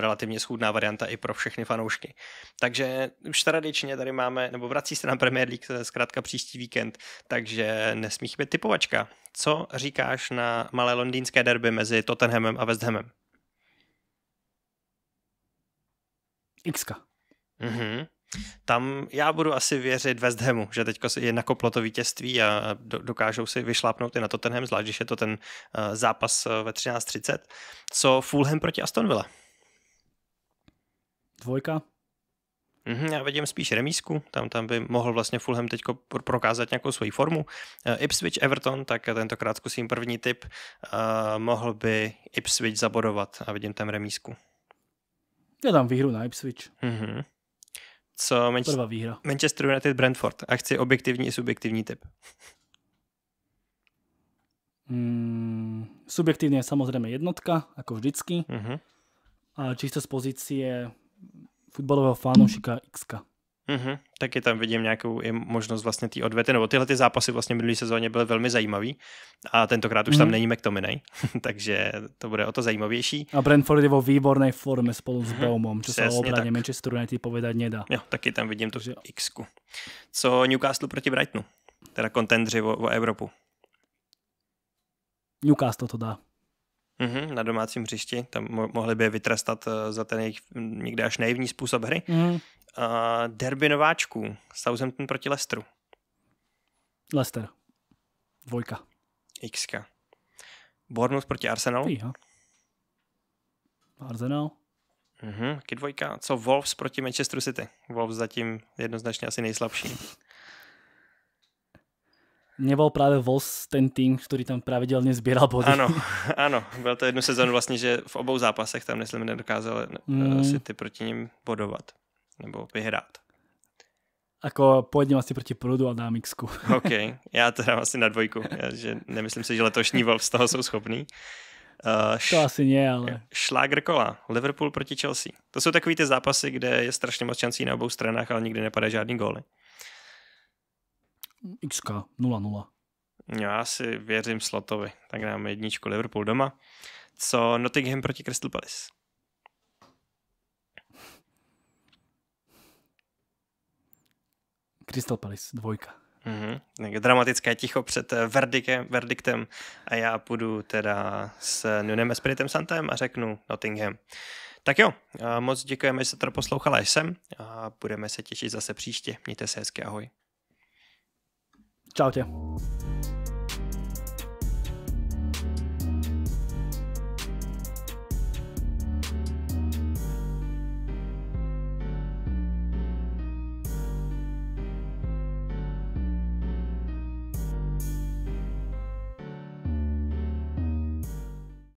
relativně schůdná varianta i pro všechny fanoušky. Takže už tradičně tady máme, nebo vrací se nám Premier League zkrátka příští víkend, takže nesmí chybět typovačka. Co říkáš na malé londýnské derby mezi Tottenhamem a West Hamem? X. Mm-hmm. Tam já budu asi věřit West Hamu, že teď je nakoplo to vítězství a do, dokážou si vyšlápnout i na Tottenham, zvlášť když je to ten uh, zápas eh, ve 13.30. Co Fulham proti Aston Villa? Dvojka. Mm-hmm, já vidím spíš remísku, tam, tam by mohl vlastně Fulham teď prokázat nějakou svoji formu. Eh, Ipswich Everton, tak tentokrát zkusím první tip, uh, mohl by Ipswich zabodovat a vidím tam remísku. Já dám výhru na Ipswich. Mm-hmm. Co Manchester, Prvá výhra. Manchester United Brentford. A chci objektivní i subjektivní typ. Mm, subjektivní je samozrejme jednotka, ako vždycky. Mm-hmm. A čisto z pozície futbalového fanúšika XK. Mm-hmm. Taky tam vidím nějakou i možnost vlastně té odvety, nebo tyhle ty zápasy vlastně minulý sezóně byly velmi zajímavý a tentokrát už mm-hmm. tam mhm. není McTominay, takže to bude o to zajímavější. A Brentford je vo výborné formě spolu s mm-hmm. Baumom, co se o obrane Manchesteru United povedat nedá. Jo, taky tam vidím tu x Co Newcastle proti Brightonu? Teda kontendři o, o Evropu. Newcastle to dá. Mm-hmm, na domácím hřišti, tam mo- mohli by je vytrestat eh, za ten jejich hm, někde až naivní způsob hry. Mm. Uh, derby nováčků, Southampton proti Lestru. Lester. Dvojka. XK. Bournemouth proti Arsenalu. Fíha. Arsenal. Mhm, taky dvojka. Co Wolves proti Manchesteru City? Wolves zatím jednoznačně asi nejslabší. Nebol právě Vos ten tým, který tam pravidelně sbíral body. Ano, ano. Bylo to jednu sezonu vlastně, že v obou zápasech tam myslím nedokázal eh, mm. ty proti ním bodovat nebo vyhrát. Ako pojedním asi proti Prudu a dám x OK, já to dám asi na dvojku, já, že nemyslím si, že letošní Wolves z toho jsou schopný. Uh, to asi ne, ale... Šlágr kola, Liverpool proti Chelsea. To jsou takový ty zápasy, kde je strašně moc šancí na obou stranách, ale nikdy nepadá žádný góly. XK 0-0. Já si věřím Slotovi, tak dáme jedničku Liverpool doma. Co Nottingham proti Crystal Palace? Crystal Palace, dvojka. Mm-hmm. Dramatické ticho před eh, verdikem, verdiktem a já půjdu teda s Nunem Espiritem Santem a řeknu Nottingham. Tak jo, eh, moc děkujeme, že jste to poslouchala jsem a budeme se těšit zase příště. Mějte se hezky, ahoj. Ciao tě.